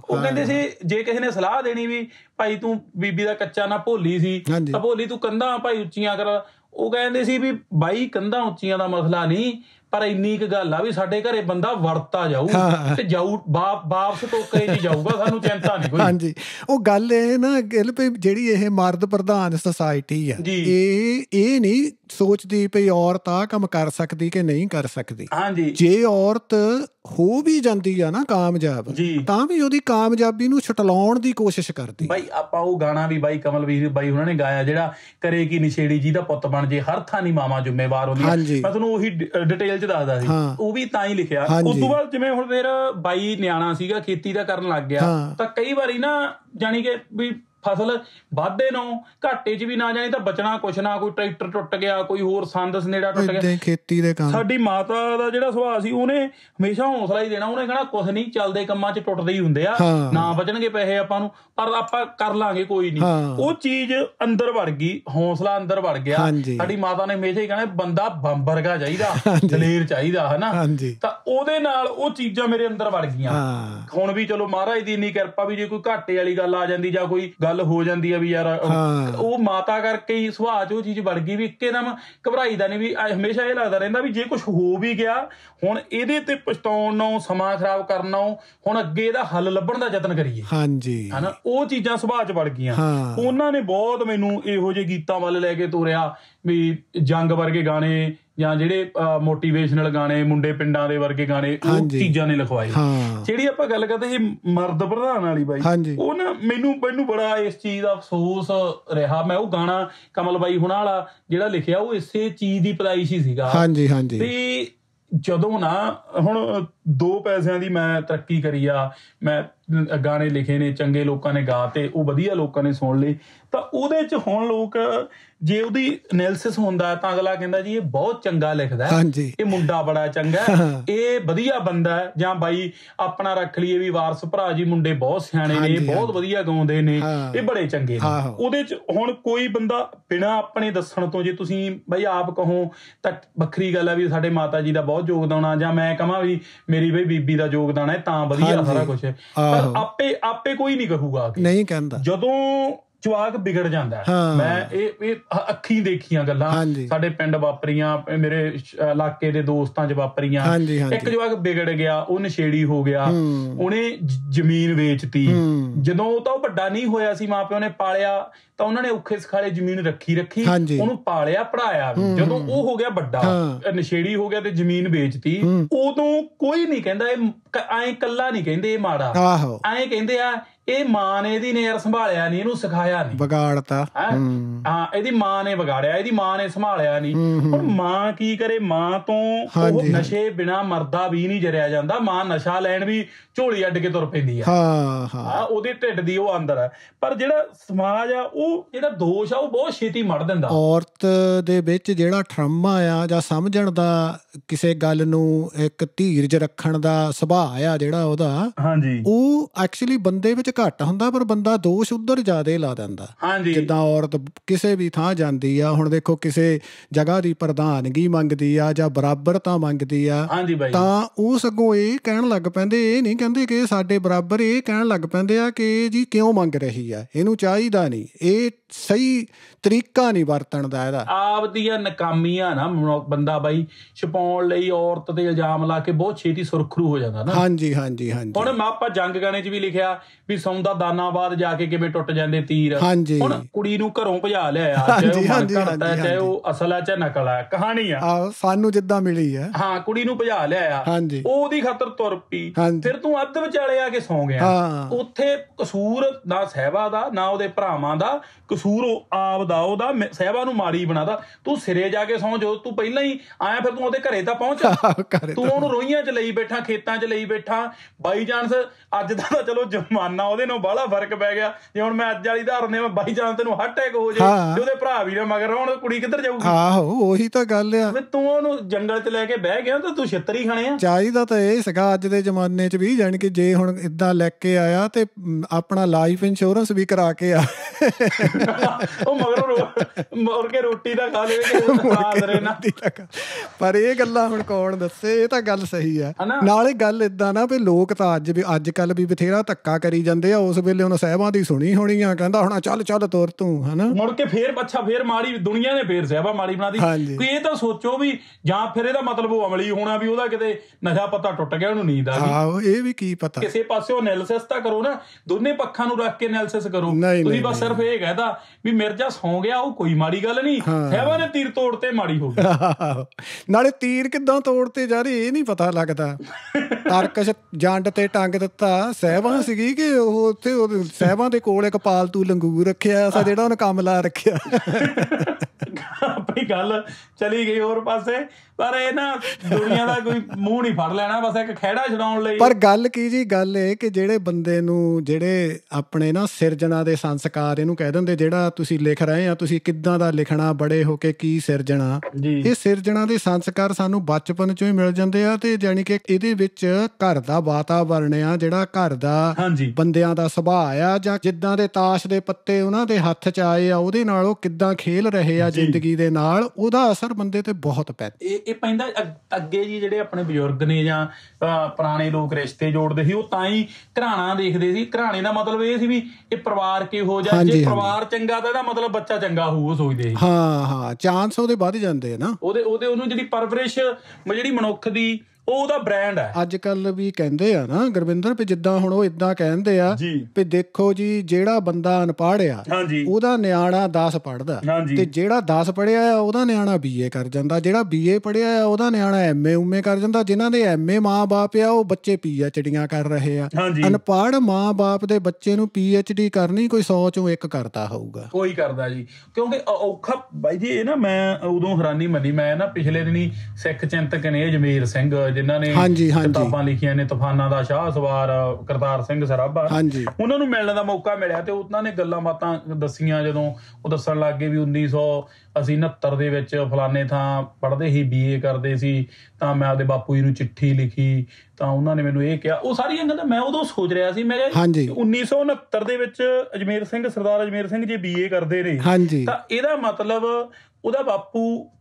ਉਹ ਕਹਿੰਦੇ ਸੀ ਜੇ ਕਿਸੇ ਨੇ ਸਲਾਹ ਦੇਣੀ ਵੀ ਭਾਈ ਤੂੰ ਬੀਬੀ ਦਾ ਕੱਚਾ ਨਾ ਭੋਲੀ ਸੀ ਤਾਂ ਭੋਲੀ ਤੂੰ ਕੰਧਾਂ ਭਾਈ ਉੱਚੀਆਂ ਕਰ ਉਹ ਕਹਿੰਦੇ ਸੀ ਵੀ ਬਾਈ ਕੰਧਾਂ ਉੱਚੀਆਂ ਦਾ ਮਸਲਾ ਨਹੀਂ ਪਰ ਇੰਨੀ ਇੱਕ ਗੱਲ ਆ ਵੀ ਸਾਡੇ ਘਰੇ ਬੰਦਾ ਵਰਤਾ ਜਾਊ ਤੇ ਜਾਊ ਬਾਪ ਤੋਂ ਕਹੇ ਨਹੀਂ ਜਾਊਗਾ ਸਾਨੂੰ ਚਿੰਤਾ ਨਹੀਂ ਕੋਈ ਹਾਂਜੀ ਉਹ ਗੱਲ ਇਹ ਨਾ ਗੱਲ ਵੀ ਜਿਹੜੀ ਇਹ ਮਰਦ ਪ੍ਰਧਾਨ ਸੋਸਾਇਟੀ ਆ ਇਹ ਇਹ ਨਹੀਂ ਸੋਚਦੀ ਪਈ ਔਰਤ ਆ ਕੰਮ ਕਰ ਸਕਦੀ ਕਿ ਨਹੀਂ ਕਰ ਸਕਦੀ ਹਾਂਜੀ ਜੇ ਔਰਤ ਹੋ ਵੀ ਜਾਂਦੀ ਆ ਨਾ ਕਾਮਯਾਬ ਤਾਂ ਵੀ ਉਹਦੀ ਕਾਮਯਾਬੀ ਨੂੰ ਛਟਲਾਉਣ ਦੀ ਕੋਸ਼ਿਸ਼ ਕਰਦੀ ਬਾਈ ਆਪਾਂ ਉਹ ਗਾਣਾ ਵੀ ਬਾਈ ਕਮਲਵੀਰ ਬਾਈ ਉਹਨਾਂ ਨੇ ਗਾਇਆ ਜਿਹੜਾ ਕਰੇ ਕੀ ਨਿਸ਼ੇੜੀ ਜੀ ਦਾ ਪੁੱਤ ਬਣ ਜੇ ਹਰ ਥਾਂ ਨਹੀਂ ਮਾਮਾ ਜ਼ਿੰਮੇਵਾਰ ਹੁੰਦੀ ਮੈਂ ਤੁਹਾਨੂੰ ਉਹੀ ਡਿਟੇਲ ਚ ਦੱਸਦਾ ਸੀ ਉਹ ਵੀ ਤਾਂ ਹੀ ਲਿਖਿਆ ਉਸ ਤੋਂ ਬਾਅਦ ਜਿਵੇਂ ਹੁਣ ਫੇਰ ਬਾਈ ਨਿਆਣਾ ਸੀਗਾ ਖੇਤੀ ਦਾ ਕਰਨ ਲੱਗ ਗਿਆ ਤਾਂ ਕਈ ਵਾਰੀ ਨਾ ਜਾਨੀ ਕਿ ਵੀ ਫਸਲ ਵਾਧੇ ਨੂੰ ਘਾਟੇ 'ਚ ਵੀ ਨਾ ਜਾਣੀ ਤਾਂ ਬਚਣਾ ਕੁਛ ਨਾ ਕੋਈ ਟਰੈਕਟਰ ਟੁੱਟ ਗਿਆ ਕੋਈ ਹੋਰ ਸੰਦ ਸਨੇੜਾ ਟੁੱਟ ਗਿਆ ਖੇਤੀ ਦੇ ਕੰਮ ਸਾਡੀ ਮਾਤਾ ਦਾ ਜਿਹੜਾ ਸੁਭਾਅ ਸੀ ਉਹਨੇ ਹਮੇਸ਼ਾ ਹੌਸਲਾ ਹੀ ਦੇਣਾ ਉਹਨੇ ਕਹਣਾ ਕੁਛ ਨਹੀਂ ਚੱਲਦੇ ਕੰਮਾਂ 'ਚ ਟੁੱਟਦੇ ਹੀ ਹੁੰਦੇ ਆ ਨਾ ਵਜਣਗੇ ਪੈਸੇ ਆਪਾਂ ਨੂੰ ਪਰ ਆਪਾਂ ਕਰ ਲਾਂਗੇ ਕੋਈ ਨਹੀਂ ਉਹ ਚੀਜ਼ ਅੰਦਰ ਵੜ ਗਈ ਹੌਸਲਾ ਅੰਦਰ ਵੜ ਗਿਆ ਸਾਡੀ ਮਾਤਾ ਨੇ ਹਮੇਸ਼ਾ ਹੀ ਕਹਣਾ ਬੰਦਾ ਬੰਬਰਗਾ ਚਾਹੀਦਾ ਦਲੇਰ ਚਾਹੀਦਾ ਹਨਾ ਤਾਂ ਉਹਦੇ ਨਾਲ ਉਹ ਚੀਜ਼ਾਂ ਮੇਰੇ ਅੰਦਰ ਵੜ ਗਈਆਂ ਹੁਣ ਵੀ ਚਲੋ ਮਹਾਰਾਜ ਦੀ ਇੰਨੀ ਕਿਰਪਾ ਵੀ ਜੇ ਕੋਈ ਘਾਟੇ ਵਾਲੀ ਗੱਲ ਆ ਜਾਂਦੀ ਜਾਂ ਕੋਈ ਗੱਲ ਹੋ ਜਾਂਦੀ ਆ ਵੀ ਯਾਰ ਉਹ ਮਾਤਾ ਕਰਕੇ ਹੀ ਸੁਭਾਅ 'ਚ ਉਹ ਚੀਜ਼ ਵੜ ਗਈ ਵੀ ਇੱਕੇਦਮ ਘਬਰਾਈਦਾ ਨਹੀਂ ਵੀ ਹਮੇਸ਼ਾ ਇਹ ਲੱਗਦਾ ਰਹਿੰਦਾ ਵੀ ਜੇ ਕੁਝ ਹੋ ਵੀ ਗਿਆ ਹੁਣ ਇਹਦੇ ਤੇ ਪਛਤਾਉਣ ਨੂੰ ਸਮਾਂ ਖਰਾਬ ਕਰਨ ਨੂੰ ਹੁਣ ਅੱਗੇ ਇਹਦਾ ਹੱਲ ਲੱਭਣ ਦਾ ਯਤਨ ਕਰੀਏ ਹਾਂਜੀ ਹਨਾ ਉਹ ਚੀਜ਼ਾਂ ਸੁਭਾਅ 'ਚ ਵੜ ਗਈਆਂ ਉਹਨਾਂ ਨੇ ਬਹੁਤ ਮੈਨੂੰ ਇਹੋ ਜਿਹੇ ਗੀਤਾਂ ਵੱਲ ਲੈ ਕੇ ਤੋਰਿਆ ਵੀ ਜੰਗ ਵਰਗੇ ਗਾਣੇ ਜਾਂ ਜਿਹੜੇ ਮੋਟੀਵੇਸ਼ਨਲ ਗਾਣੇ ਮੁੰਡੇ ਪਿੰਡਾਂ ਦੇ ਵਰਗੇ ਗਾਣੇ ਉਹ ਚੀਜ਼ਾਂ ਨੇ ਲਿਖਵਾਏ ਜਿਹੜੀ ਆਪਾਂ ਗੱਲ ਕਰਦੇ ਇਹ ਮਰਦ ਪ੍ਰਧਾਨ ਵਾਲੀ ਬਾਈ ਉਹ ਨਾ ਮੈਨੂੰ ਮੈਨੂੰ ਬੜਾ ਇਸ ਚੀਜ਼ ਦਾ ਅਫਸੋਸ ਰਿਹਾ ਮੈਂ ਉਹ ਗਾਣਾ ਕਮਲ ਬਾਈ ਹੁਣਾ ਵਾਲਾ ਜਿਹੜਾ ਲਿਖਿਆ ਉਹ ਇਸੇ ਚੀਜ਼ ਦੀ ਪਦਾਈਸ਼ ਹੀ ਸੀਗਾ ਹਾਂਜੀ ਹਾਂਜੀ ਤੇ ਜਦੋਂ ਨਾ ਹੁਣ ਦੋ ਪੈਸਿਆਂ ਦੀ ਮੈਂ ਤਰੱਕੀ ਕਰੀ ਆ ਮੈਂ ਗਾਣੇ ਲਿਖੇ ਨੇ ਚੰਗੇ ਲੋਕਾਂ ਨੇ ਗਾਤੇ ਉਹ ਵਧੀਆ ਲੋਕਾਂ ਨੇ ਸੁਣ ਲਏ ਤਾਂ ਉਹਦੇ ਚ ਹੁਣ ਲੋਕ ਜੇ ਉਹਦੀ ਐਨਾਲਿਸਿਸ ਹੁੰਦਾ ਤਾਂ ਅਗਲਾ ਕਹਿੰਦਾ ਜੀ ਇਹ ਬਹੁਤ ਚੰਗਾ ਲਿਖਦਾ ਇਹ ਮੁੰਡਾ ਬੜਾ ਚੰਗਾ ਇਹ ਵਧੀਆ ਬੰਦਾ ਜਾਂ ਬਾਈ ਆਪਣਾ ਰੱਖ ਲਈਏ ਵੀ ਵਾਰਸ ਭਰਾ ਜੀ ਮੁੰਡੇ ਬਹੁਤ ਸਿਆਣੇ ਨੇ ਬਹੁਤ ਵਧੀਆ ਗਾਉਂਦੇ ਨੇ ਇਹ ਬੜੇ ਚੰਗੇ ਨੇ ਉਹਦੇ ਚ ਹੁਣ ਕੋਈ ਬੰਦਾ ਬਿਨਾ ਆਪਣੇ ਦੱਸਣ ਤੋਂ ਜੇ ਤੁਸੀਂ ਬਾਈ ਆਪ ਕਹੋ ਤਾਂ ਵੱਖਰੀ ਗੱਲ ਆ ਵੀ ਸਾਡੇ ਮਾਤਾ ਜੀ ਦਾ ਬਹੁਤ ਯੋਗਦਾਨ ਆ ਜਾਂ ਮੈਂ ਕਹਾਂ ਵੀ ਮੇਰੀ ਬਈ ਬੀਬੀ ਦਾ ਯੋਗਦਾਨ ਹੈ ਤਾਂ ਵਧੀਆ ਸਾਰਾ ਕੁਝ ਪਰ ਆਪੇ ਆਪੇ ਕੋਈ ਨਹੀਂ ਕਹੂਗਾ ਕਿ ਨਹੀਂ ਕਹਿੰਦਾ ਜਦੋਂ ਜਵਾਕ ਵਿਗੜ ਜਾਂਦਾ ਮੈਂ ਇਹ ਇਹ ਅੱਖੀਂ ਦੇਖੀਆਂ ਗੱਲਾਂ ਸਾਡੇ ਪਿੰਡ ਵਾਪਰੀਆਂ ਮੇਰੇ ਇਲਾਕੇ ਦੇ ਦੋਸਤਾਂ 'ਚ ਵਾਪਰੀਆਂ ਇੱਕ ਜਵਾਕ ਵਿਗੜ ਗਿਆ ਉਹ ਨਸ਼ੇੜੀ ਹੋ ਗਿਆ ਉਹਨੇ ਜ਼ਮੀਨ ਵੇਚਤੀ ਜਦੋਂ ਉਹ ਤਾਂ ਉਹ ਵੱਡਾ ਨਹੀਂ ਹੋਇਆ ਸੀ ਮਾਪਿਆਂ ਨੇ ਪਾਲਿਆ ਤਾਂ ਉਹਨਾਂ ਨੇ ਔਖੇ ਸਖਾਲੇ ਜ਼ਮੀਨ ਰੱਖੀ ਰੱਖੀ ਉਹਨੂੰ ਪਾਲਿਆ ਪੜਾਇਆ ਜਦੋਂ ਉਹ ਹੋ ਗਿਆ ਵੱਡਾ ਨਸ਼ੇੜੀ ਹੋ ਗਿਆ ਤੇ ਜ਼ਮੀਨ ਵੇਚਤੀ ਉਦੋਂ ਕੋਈ ਨਹੀਂ ਕਹਿੰਦਾ ਇਹ ਐਂ ਕੱਲਾ ਨਹੀਂ ਕਹਿੰਦੇ ਇਹ ਮਾੜਾ ਐਂ ਕਹਿੰਦੇ ਆ ਇਹ ਮਾਂ ਨੇ ਇਹਦੀ ਨੇਰ ਸੰਭਾਲਿਆ ਨਹੀਂ ਇਹਨੂੰ ਸਿਖਾਇਆ ਨਹੀਂ ਵਿਗਾੜਤਾ ਹਾਂ ਇਹਦੀ ਮਾਂ ਨੇ ਵਿਗਾੜਿਆ ਇਹਦੀ ਮਾਂ ਨੇ ਸੰਭਾਲਿਆ ਨਹੀਂ ਹੁਣ ਮਾਂ ਕੀ ਕਰੇ ਮਾਂ ਤੋਂ ਉਹ ਨਸ਼ੇ ਬਿਨਾ ਮਰਦਾ ਵੀ ਨਹੀਂ ਜਰਿਆ ਜਾਂਦਾ ਮਾਂ ਨਸ਼ਾ ਲੈਣ ਵੀ ਝੋਲੀ ਅੱਡ ਕੇ ਤੁਰ ਪੈਂਦੀ ਆ ਹਾਂ ਹਾਂ ਉਹਦੇ ਢਿੱਡ ਦੀ ਉਹ ਅੰਦਰ ਆ ਪਰ ਜਿਹੜਾ ਸਮਾਜ ਆ ਉਹ ਜਿਹੜਾ ਦੋਸ਼ ਆ ਉਹ ਬਹੁਤ ਛੇਤੀ ਮੜ ਦਿੰਦਾ ਔਰਤ ਦੇ ਵਿੱਚ ਜਿਹੜਾ ਟਰਮਾ ਆ ਜਾਂ ਸਮਝਣ ਦਾ ਕਿਸੇ ਗੱਲ ਨੂੰ ਇੱਕ ਧੀਰਜ ਰੱਖਣ ਦਾ ਸੁਭਾਅ ਆ ਜਿਹੜਾ ਉਹਦਾ ਹਾਂਜੀ ਉਹ ਐਕਚੁਅਲੀ ਬੰਦੇ ਵਿੱਚ ਘੱਟ ਹੁੰਦਾ ਪਰ ਬੰਦਾ ਦੋਸ਼ ਉਧਰ ਜਾਦੇ ਲਾ ਦਿੰਦਾ ਜਿੱਦਾਂ ਔਰਤ ਕਿਸੇ ਵੀ ਥਾਂ ਜਾਂਦੀ ਆ ਹੁਣ ਦੇਖੋ ਕਿਸੇ ਜਗ੍ਹਾ ਦੀ ਪ੍ਰਧਾਨਗੀ ਮੰਗਦੀ ਆ ਜਾਂ ਬਰਾਬਰਤਾ ਮੰਗਦੀ ਆ ਤਾਂ ਉਹ ਸਗੋਂ ਇਹ ਕਹਿਣ ਲੱਗ ਪੈਂਦੇ ਇਹ ਨਹੀਂ ਕਹਿੰਦੇ ਕਿ ਸਾਡੇ ਬਰਾਬਰ ਇਹ ਕਹਿਣ ਲੱਗ ਪੈਂਦੇ ਆ ਕਿ ਜੀ ਕਿਉਂ ਮੰਗ ਰਹੀ ਆ ਇਹਨੂੰ ਚਾਹੀਦਾ ਨਹੀਂ ਇਹ ਸਹੀ ਤਰੀਕਾ ਨਹੀਂ ਵਰਤਣ ਦਾ ਇਹਦਾ ਆਪ ਦੀਆਂ ਨਕਾਮੀਆਂ ਨਾ ਬੰਦਾ ਬਾਈ ਛਪਾਉਣ ਲਈ ਔਰਤ ਤੇ ਇਲਜ਼ਾਮ ਲਾ ਕੇ ਬਹੁਤ ਛੇਤੀ ਸੁਰਖਰੂ ਹੋ ਜਾਂਦਾ ਨਾ ਹਾਂਜੀ ਹਾਂਜੀ ਹਾਂਜੀ ਹੁਣ ਮਾਪਾ ਜੰਗ ਗਾਣੇ 'ਚ ਵੀ ਲਿਖਿਆ ਵੀ ਸੌਂਦਾ ਦਾਨਾਬਾਦ ਜਾ ਕੇ ਕਿਵੇਂ ਟੁੱਟ ਜਾਂਦੇ ਤੀਰ ਹੁਣ ਕੁੜੀ ਨੂੰ ਘਰੋਂ ਭਜਾ ਲਿਆ ਚਾਹੇ ਚਾਹੇ ਉਹ ਅਸਲ ਚ ਚਾਹੇ ਨਕਲ ਆ ਕਹਾਣੀ ਆ ਸਾਨੂੰ ਜਿੱਦਾਂ ਮਿਲੀ ਹੈ ਹਾਂ ਕੁੜੀ ਨੂੰ ਭਜਾ ਲਿਆ ਆ ਉਹ ਉਹਦੀ ਖਾਤਰ ਤੁਰ ਪਈ ਫਿਰ ਤੂੰ ਅੱਧ ਵਿਚਾਲੇ ਆ ਕੇ ਸੌਂ ਗਿਆ ਉੱਥੇ ਕਸੂਰ ਨਾ ਸਹਿਬਾ ਦਾ ਨਾ ਉਹਦੇ ਭਰਾਵਾਂ ਦਾ ਕਸੂਰ ਉਹ ਆਪ ਦਾ ਉਹਦਾ ਸਹਿਬਾ ਨੂੰ ਮਾਰੀ ਬਣਾਦਾ ਤੂੰ ਸਿਰੇ ਜਾ ਕੇ ਸੌਂ ਜੋ ਤੂੰ ਪਹਿਲਾਂ ਹੀ ਆਇਆ ਫਿਰ ਤੂੰ ਉਹਦੇ ਘਰੇ ਤਾਂ ਪਹੁੰਚ ਤੂੰ ਉਹਨੂੰ ਰੋਈਆਂ 'ਚ ਲਈ ਬੈਠਾ ਖੇਤਾਂ 'ਚ ਲਈ ਬੈਠਾ ਬਾਈ ਜਾਨਸ ਅੱਜ ਦਾ ਚਲੋ ਜਮਾਨਾ ਉਹਦੇ ਨਾਲ ਬਾਲਾ ਫਰਕ ਪੈ ਗਿਆ ਜੇ ਹੁਣ ਮੈਂ ਅੱਜ ਵਾਲੀ ਧਾਰਨ ਦੇ ਮੈਂ ਬਾਈ ਜਾਨ ਤੈਨੂੰ ਹਟੇ ਅਟੈਕ ਹੋ ਜੇ ਤੇ ਉਹਦੇ ਭਰਾ ਵੀ ਨਾ ਮਗਰ ਹੁਣ ਕੁੜੀ ਕਿੱਧਰ ਜਾਊਗੀ ਆਹੋ ਉਹੀ ਤਾਂ ਗੱਲ ਆ ਵੀ ਤੂੰ ਉਹਨੂੰ ਜੰਗਲ 'ਚ ਲੈ ਕੇ ਬਹਿ ਗਿਆ ਤਾਂ ਤੂੰ ਛਿੱਤਰੀ ਖਾਣੇ ਆ ਚਾਹੀਦਾ ਤਾਂ ਇਹ ਸਗਾ ਅੱਜ ਦੇ ਜ਼ਮਾਨੇ 'ਚ ਵੀ ਜਾਣ ਜੇ ਹੁਣ ਇਦਾਂ ਲੈ ਕੇ ਆਇਆ ਤੇ ਆਪਣਾ ਲਾਈਫ ਇੰਸ਼ੋਰੈਂਸ ਵੀ ਕਰਾ ਕੇ ਆ ਉਹ ਮਗਰ ਮੋਰ ਕੇ ਰੋਟੀ ਦਾ ਖਾ ਲਵੇ ਆਦਰੇ ਨਾ ਪਰ ਇਹ ਗੱਲਾਂ ਹੁਣ ਕੌਣ ਦੱਸੇ ਇਹ ਤਾਂ ਗੱਲ ਸਹੀ ਆ ਨਾਲੇ ਗੱਲ ਇਦਾਂ ਨਾ ਵੀ ਲੋਕ ਤਾਂ ਅੱਜ ਵੀ ਅੱਜ ਕੱਲ ਵੀ ਬਥੇਰਾ ਧੱਕਾ ਕਰੀ ਜਾਂਦੇ ਸਾਡੇ ਆ ਉਸ ਵੇਲੇ ਉਹਨਾਂ ਸਹਿਬਾਂ ਦੀ ਸੁਣੀ ਹੋਣੀ ਆ ਕਹਿੰਦਾ ਹੁਣ ਚੱਲ ਚੱਲ ਤੁਰ ਤੂੰ ਹਨਾ ਮੁੜ ਕੇ ਫੇਰ ਪੱਛਾ ਫੇਰ ਮਾੜੀ ਦੁਨੀਆ ਨੇ ਫੇਰ ਸਹਿਬਾਂ ਮਾੜੀ ਬਣਾਦੀ ਕੋਈ ਇਹ ਤਾਂ ਸੋਚੋ ਵੀ ਜਾਂ ਫਿਰ ਇਹਦਾ ਮਤਲਬ ਉਹ ਅਮਲੀ ਹੋਣਾ ਵੀ ਉਹਦਾ ਕਿਤੇ ਨਸ਼ਾ ਪਤਾ ਟੁੱਟ ਗਿਆ ਉਹਨੂੰ ਨੀਂਦ ਆ ਗਈ ਆਹੋ ਇਹ ਵੀ ਕੀ ਪਤਾ ਕਿਸੇ ਪਾਸੇ ਉਹ ਐਨਾਲਿਸਿਸ ਤਾਂ ਕਰੋ ਨਾ ਦੋਨੇ ਪੱਖਾਂ ਨੂੰ ਰੱਖ ਕੇ ਐਨਲਿਸਿਸ ਕਰੋ ਤੁਸੀਂ ਬਸ ਸਿਰਫ ਇਹ ਕਹਿਦਾ ਵੀ ਮਿਰਜ਼ਾ ਸੌ ਗਿਆ ਉਹ ਕੋਈ ਮਾੜੀ ਗੱਲ ਨਹੀਂ ਸਹਿਬਾਂ ਨੇ ਤੀਰ ਤੋੜਤੇ ਮਾੜੀ ਹੋ ਗਈ ਨਾਲੇ ਤੀਰ ਕਿਦਾਂ ਤੋੜਤੇ ਜਾ ਰਹੀ ਇਹ ਨਹੀਂ ਪਤਾ ਲੱਗਦਾ ਤਰਕਸ਼ ਜੰਡ ਤੇ ਟੰਗ ਦਿੱਤਾ ਸਹਿਬਾਂ ਸੀਗੀ ਕਿ ਉਹ ਉੱਥੇ ਉਹ ਸਹਿਬਾਂ ਦੇ ਕੋਲ ਇੱਕ ਪਾਲਤੂ ਲੰਗੂਰ ਰੱਖਿਆ ਸਾ ਜਿਹੜਾ ਉਹਨੇ ਕੰਮ ਲਾ ਰੱਖਿਆ ਆਪਣੀ ਗੱਲ ਚਲੀ ਗਈ ਹੋਰ ਪਾਸੇ ਪਰ ਇਹ ਨਾ ਦੁਨੀਆ ਦਾ ਕੋਈ ਮੂੰਹ ਨਹੀਂ ਫੜ ਲੈਣਾ ਬਸ ਇੱਕ ਖਹਿੜਾ ਛਡਾਉਣ ਲਈ ਪਰ ਗੱਲ ਕੀ ਜੀ ਗੱਲ ਇਹ ਕਿ ਜਿਹੜੇ ਬੰਦੇ ਨੂੰ ਜਿਹੜੇ ਆਪਣੇ ਨਾ ਸਿਰਜਣਾ ਦੇ ਸੰਸਕਾਰ ਇਹਨੂੰ ਕਹਿ ਦਿੰਦੇ ਜਿਹੜਾ ਤੁਸੀਂ ਲਿਖ ਰਹੇ ਆ ਤੁਸੀਂ ਕਿੱਦਾਂ ਦਾ ਲਿਖਣਾ ਬੜੇ ਹੋ ਕੇ ਕੀ ਸਿਰਜਣਾ ਇਹ ਸਿਰਜਣਾ ਦੇ ਸੰਸਕਾਰ ਸਾਨੂੰ ਬਚਪਨ ਚੋਂ ਹੀ ਮਿਲ ਜਾਂਦੇ ਆ ਤੇ ਜਾਨੀ ਕਿ ਇਹਦੇ ਵਿੱਚ ਘਰ ਦਾ ਵਾਤਾਵਰਣ ਆ ਜਿਹੜਾ ਘਰ ਦਾ ਬੰਦਿਆਂ ਦਾ ਸੁਭਾਅ ਆ ਜਾਂ ਜਿੱਦਾਂ ਦੇ ਤਾਸ਼ ਦੇ ਪੱਤੇ ਉਹਨਾਂ ਦੇ ਹੱਥ 'ਚ ਆਏ ਆ ਉਹਦੇ ਨਾਲ ਉਹ ਕਿੱਦਾਂ ਖੇਲ ਰਹੇ ਆ ਆ ਜ਼ਿੰਦਗੀ ਦੇ ਨਾਲ ਉਹਦਾ ਅਸਰ ਬੰਦੇ ਤੇ ਬਹੁਤ ਪੈਂਦਾ ਇਹ ਇਹ ਪੈਂਦਾ ਅੱਗੇ ਜੀ ਜਿਹੜੇ ਆਪਣੇ ਬਜ਼ੁਰਗ ਨੇ ਜਾਂ ਪੁਰਾਣੇ ਲੋਕ ਰਿਸ਼ਤੇ ਜੋੜਦੇ ਸੀ ਉਹ ਤਾਂ ਹੀ ਘਰਾਣਾ ਦੇਖਦੇ ਸੀ ਘਰਾਣੇ ਦਾ ਮਤਲਬ ਇਹ ਸੀ ਵੀ ਇਹ ਪਰਿਵਾਰ ਕੀ ਹੋ ਜਾ ਜੇ ਪਰਿਵਾਰ ਚੰਗਾ ਤਾਂ ਇਹਦਾ ਮਤਲਬ ਬੱਚਾ ਚੰਗਾ ਹੋਊ ਉਹ ਸੋਚਦੇ ਸੀ ਹਾਂ ਹਾਂ ਚਾਂਸ ਉਹਦੇ ਵੱਧ ਜਾਂਦੇ ਆ ਨਾ ਉਹਦੇ ਉਹਦੇ ਉਹਨੂੰ ਜਿਹੜੀ ਪਰਵਰਿਸ਼ ਜਿਹੜੀ ਮਨੁੱਖ ਦੀ ਉਹ ਉਹਦਾ ਬ੍ਰਾਂਡ ਹੈ ਅੱਜ ਕੱਲ ਵੀ ਕਹਿੰਦੇ ਆ ਨਾ ਗੁਰਵਿੰਦਰ ਵੀ ਜਿੱਦਾਂ ਹੁਣ ਉਹ ਇਦਾਂ ਕਹਿੰਦੇ ਆ ਵੀ ਦੇਖੋ ਜੀ ਜਿਹੜਾ ਬੰਦਾ ਅਨਪੜ੍ਹ ਆ ਉਹਦਾ ਨਿਆਣਾ 10 ਪੜਦਾ ਤੇ ਜਿਹੜਾ 10 ਪੜਿਆ ਆ ਉਹਦਾ ਨਿਆਣਾ ਬੀਏ ਕਰ ਜਾਂਦਾ ਜਿਹੜਾ ਬੀਏ ਪੜਿਆ ਆ ਉਹਦਾ ਨਿਆਣਾ ਐਮਏ ਉਮੇ ਕਰ ਜਾਂਦਾ ਜਿਨ੍ਹਾਂ ਦੇ ਐਮਏ ਮਾਪੇ ਆ ਉਹ ਬੱਚੇ ਪੀਐਚਡੀਆਂ ਕਰ ਰਹੇ ਆ ਅਨਪੜ੍ਹ ਮਾਪੇ ਦੇ ਬੱਚੇ ਨੂੰ ਪੀਐਚਡੀ ਕਰਨੀ ਕੋਈ 100 ਚੋਂ ਇੱਕ ਕਰਦਾ ਹੋਊਗਾ ਕੋਈ ਕਰਦਾ ਜੀ ਕਿਉਂਕਿ ਔਖਾ ਬਾਈ ਜੀ ਇਹ ਨਾ ਮੈਂ ਉਦੋਂ ਹੈਰਾਨੀ ਮੰਨੀ ਮੈਂ ਨਾ ਪਿਛਲੇ ਦਿਨੀ ਸਿੱਖ ਚਿੰਤਕ ਨੇ ਜਮੀਰ ਸਿੰਘ ਜਿਨ੍ਹਾਂ ਨੇ ਕਿਤਾਬਾਂ ਲਿਖੀਆਂ ਨੇ ਤੂਫਾਨਾਂ ਦਾ ਸ਼ਾਹ ਸਵਾਰ ਕਰਤਾਰ ਸਿੰਘ ਸਰਾਭਾ ਉਹਨਾਂ ਨੂੰ ਮਿਲਣ ਦਾ ਮੌਕਾ ਮਿਲਿਆ ਤੇ ਉਹਨਾਂ ਨੇ ਗੱਲਾਂ ਬਾਤਾਂ ਦੱਸੀਆਂ ਜਦੋਂ ਉਹ ਦੱਸਣ ਲੱਗੇ ਵੀ 1969 ਦੇ ਵਿੱਚ ਫਲਾਣੇ ਥਾਂ ਪੜ੍ਹਦੇ ਹੀ ਬੀਏ ਕਰਦੇ ਸੀ ਤਾਂ ਮੈਂ ਆਪਦੇ ਬਾਪੂ ਜੀ ਨੂੰ ਚਿੱਠੀ ਲਿਖੀ ਤਾਂ ਉਹਨਾਂ ਨੇ ਮੈਨੂੰ ਇਹ ਕਿਹਾ ਉਹ ਸਾਰੀਆਂ ਗੱਲਾਂ ਮੈਂ ਉਦੋਂ ਸੋਚ ਰਿਹਾ ਸੀ ਮੈਂ 1969 ਦੇ ਵਿੱਚ ਅਜਮੇਰ ਸਿੰਘ ਸਰਦਾਰ ਅਜਮੇਰ ਸਿੰਘ ਜੀ ਬੀਏ ਕਰਦੇ ਨੇ ਤਾਂ ਇਹਦਾ ਮਤਲਬ ਉਹਦਾ ਬਾਪੂ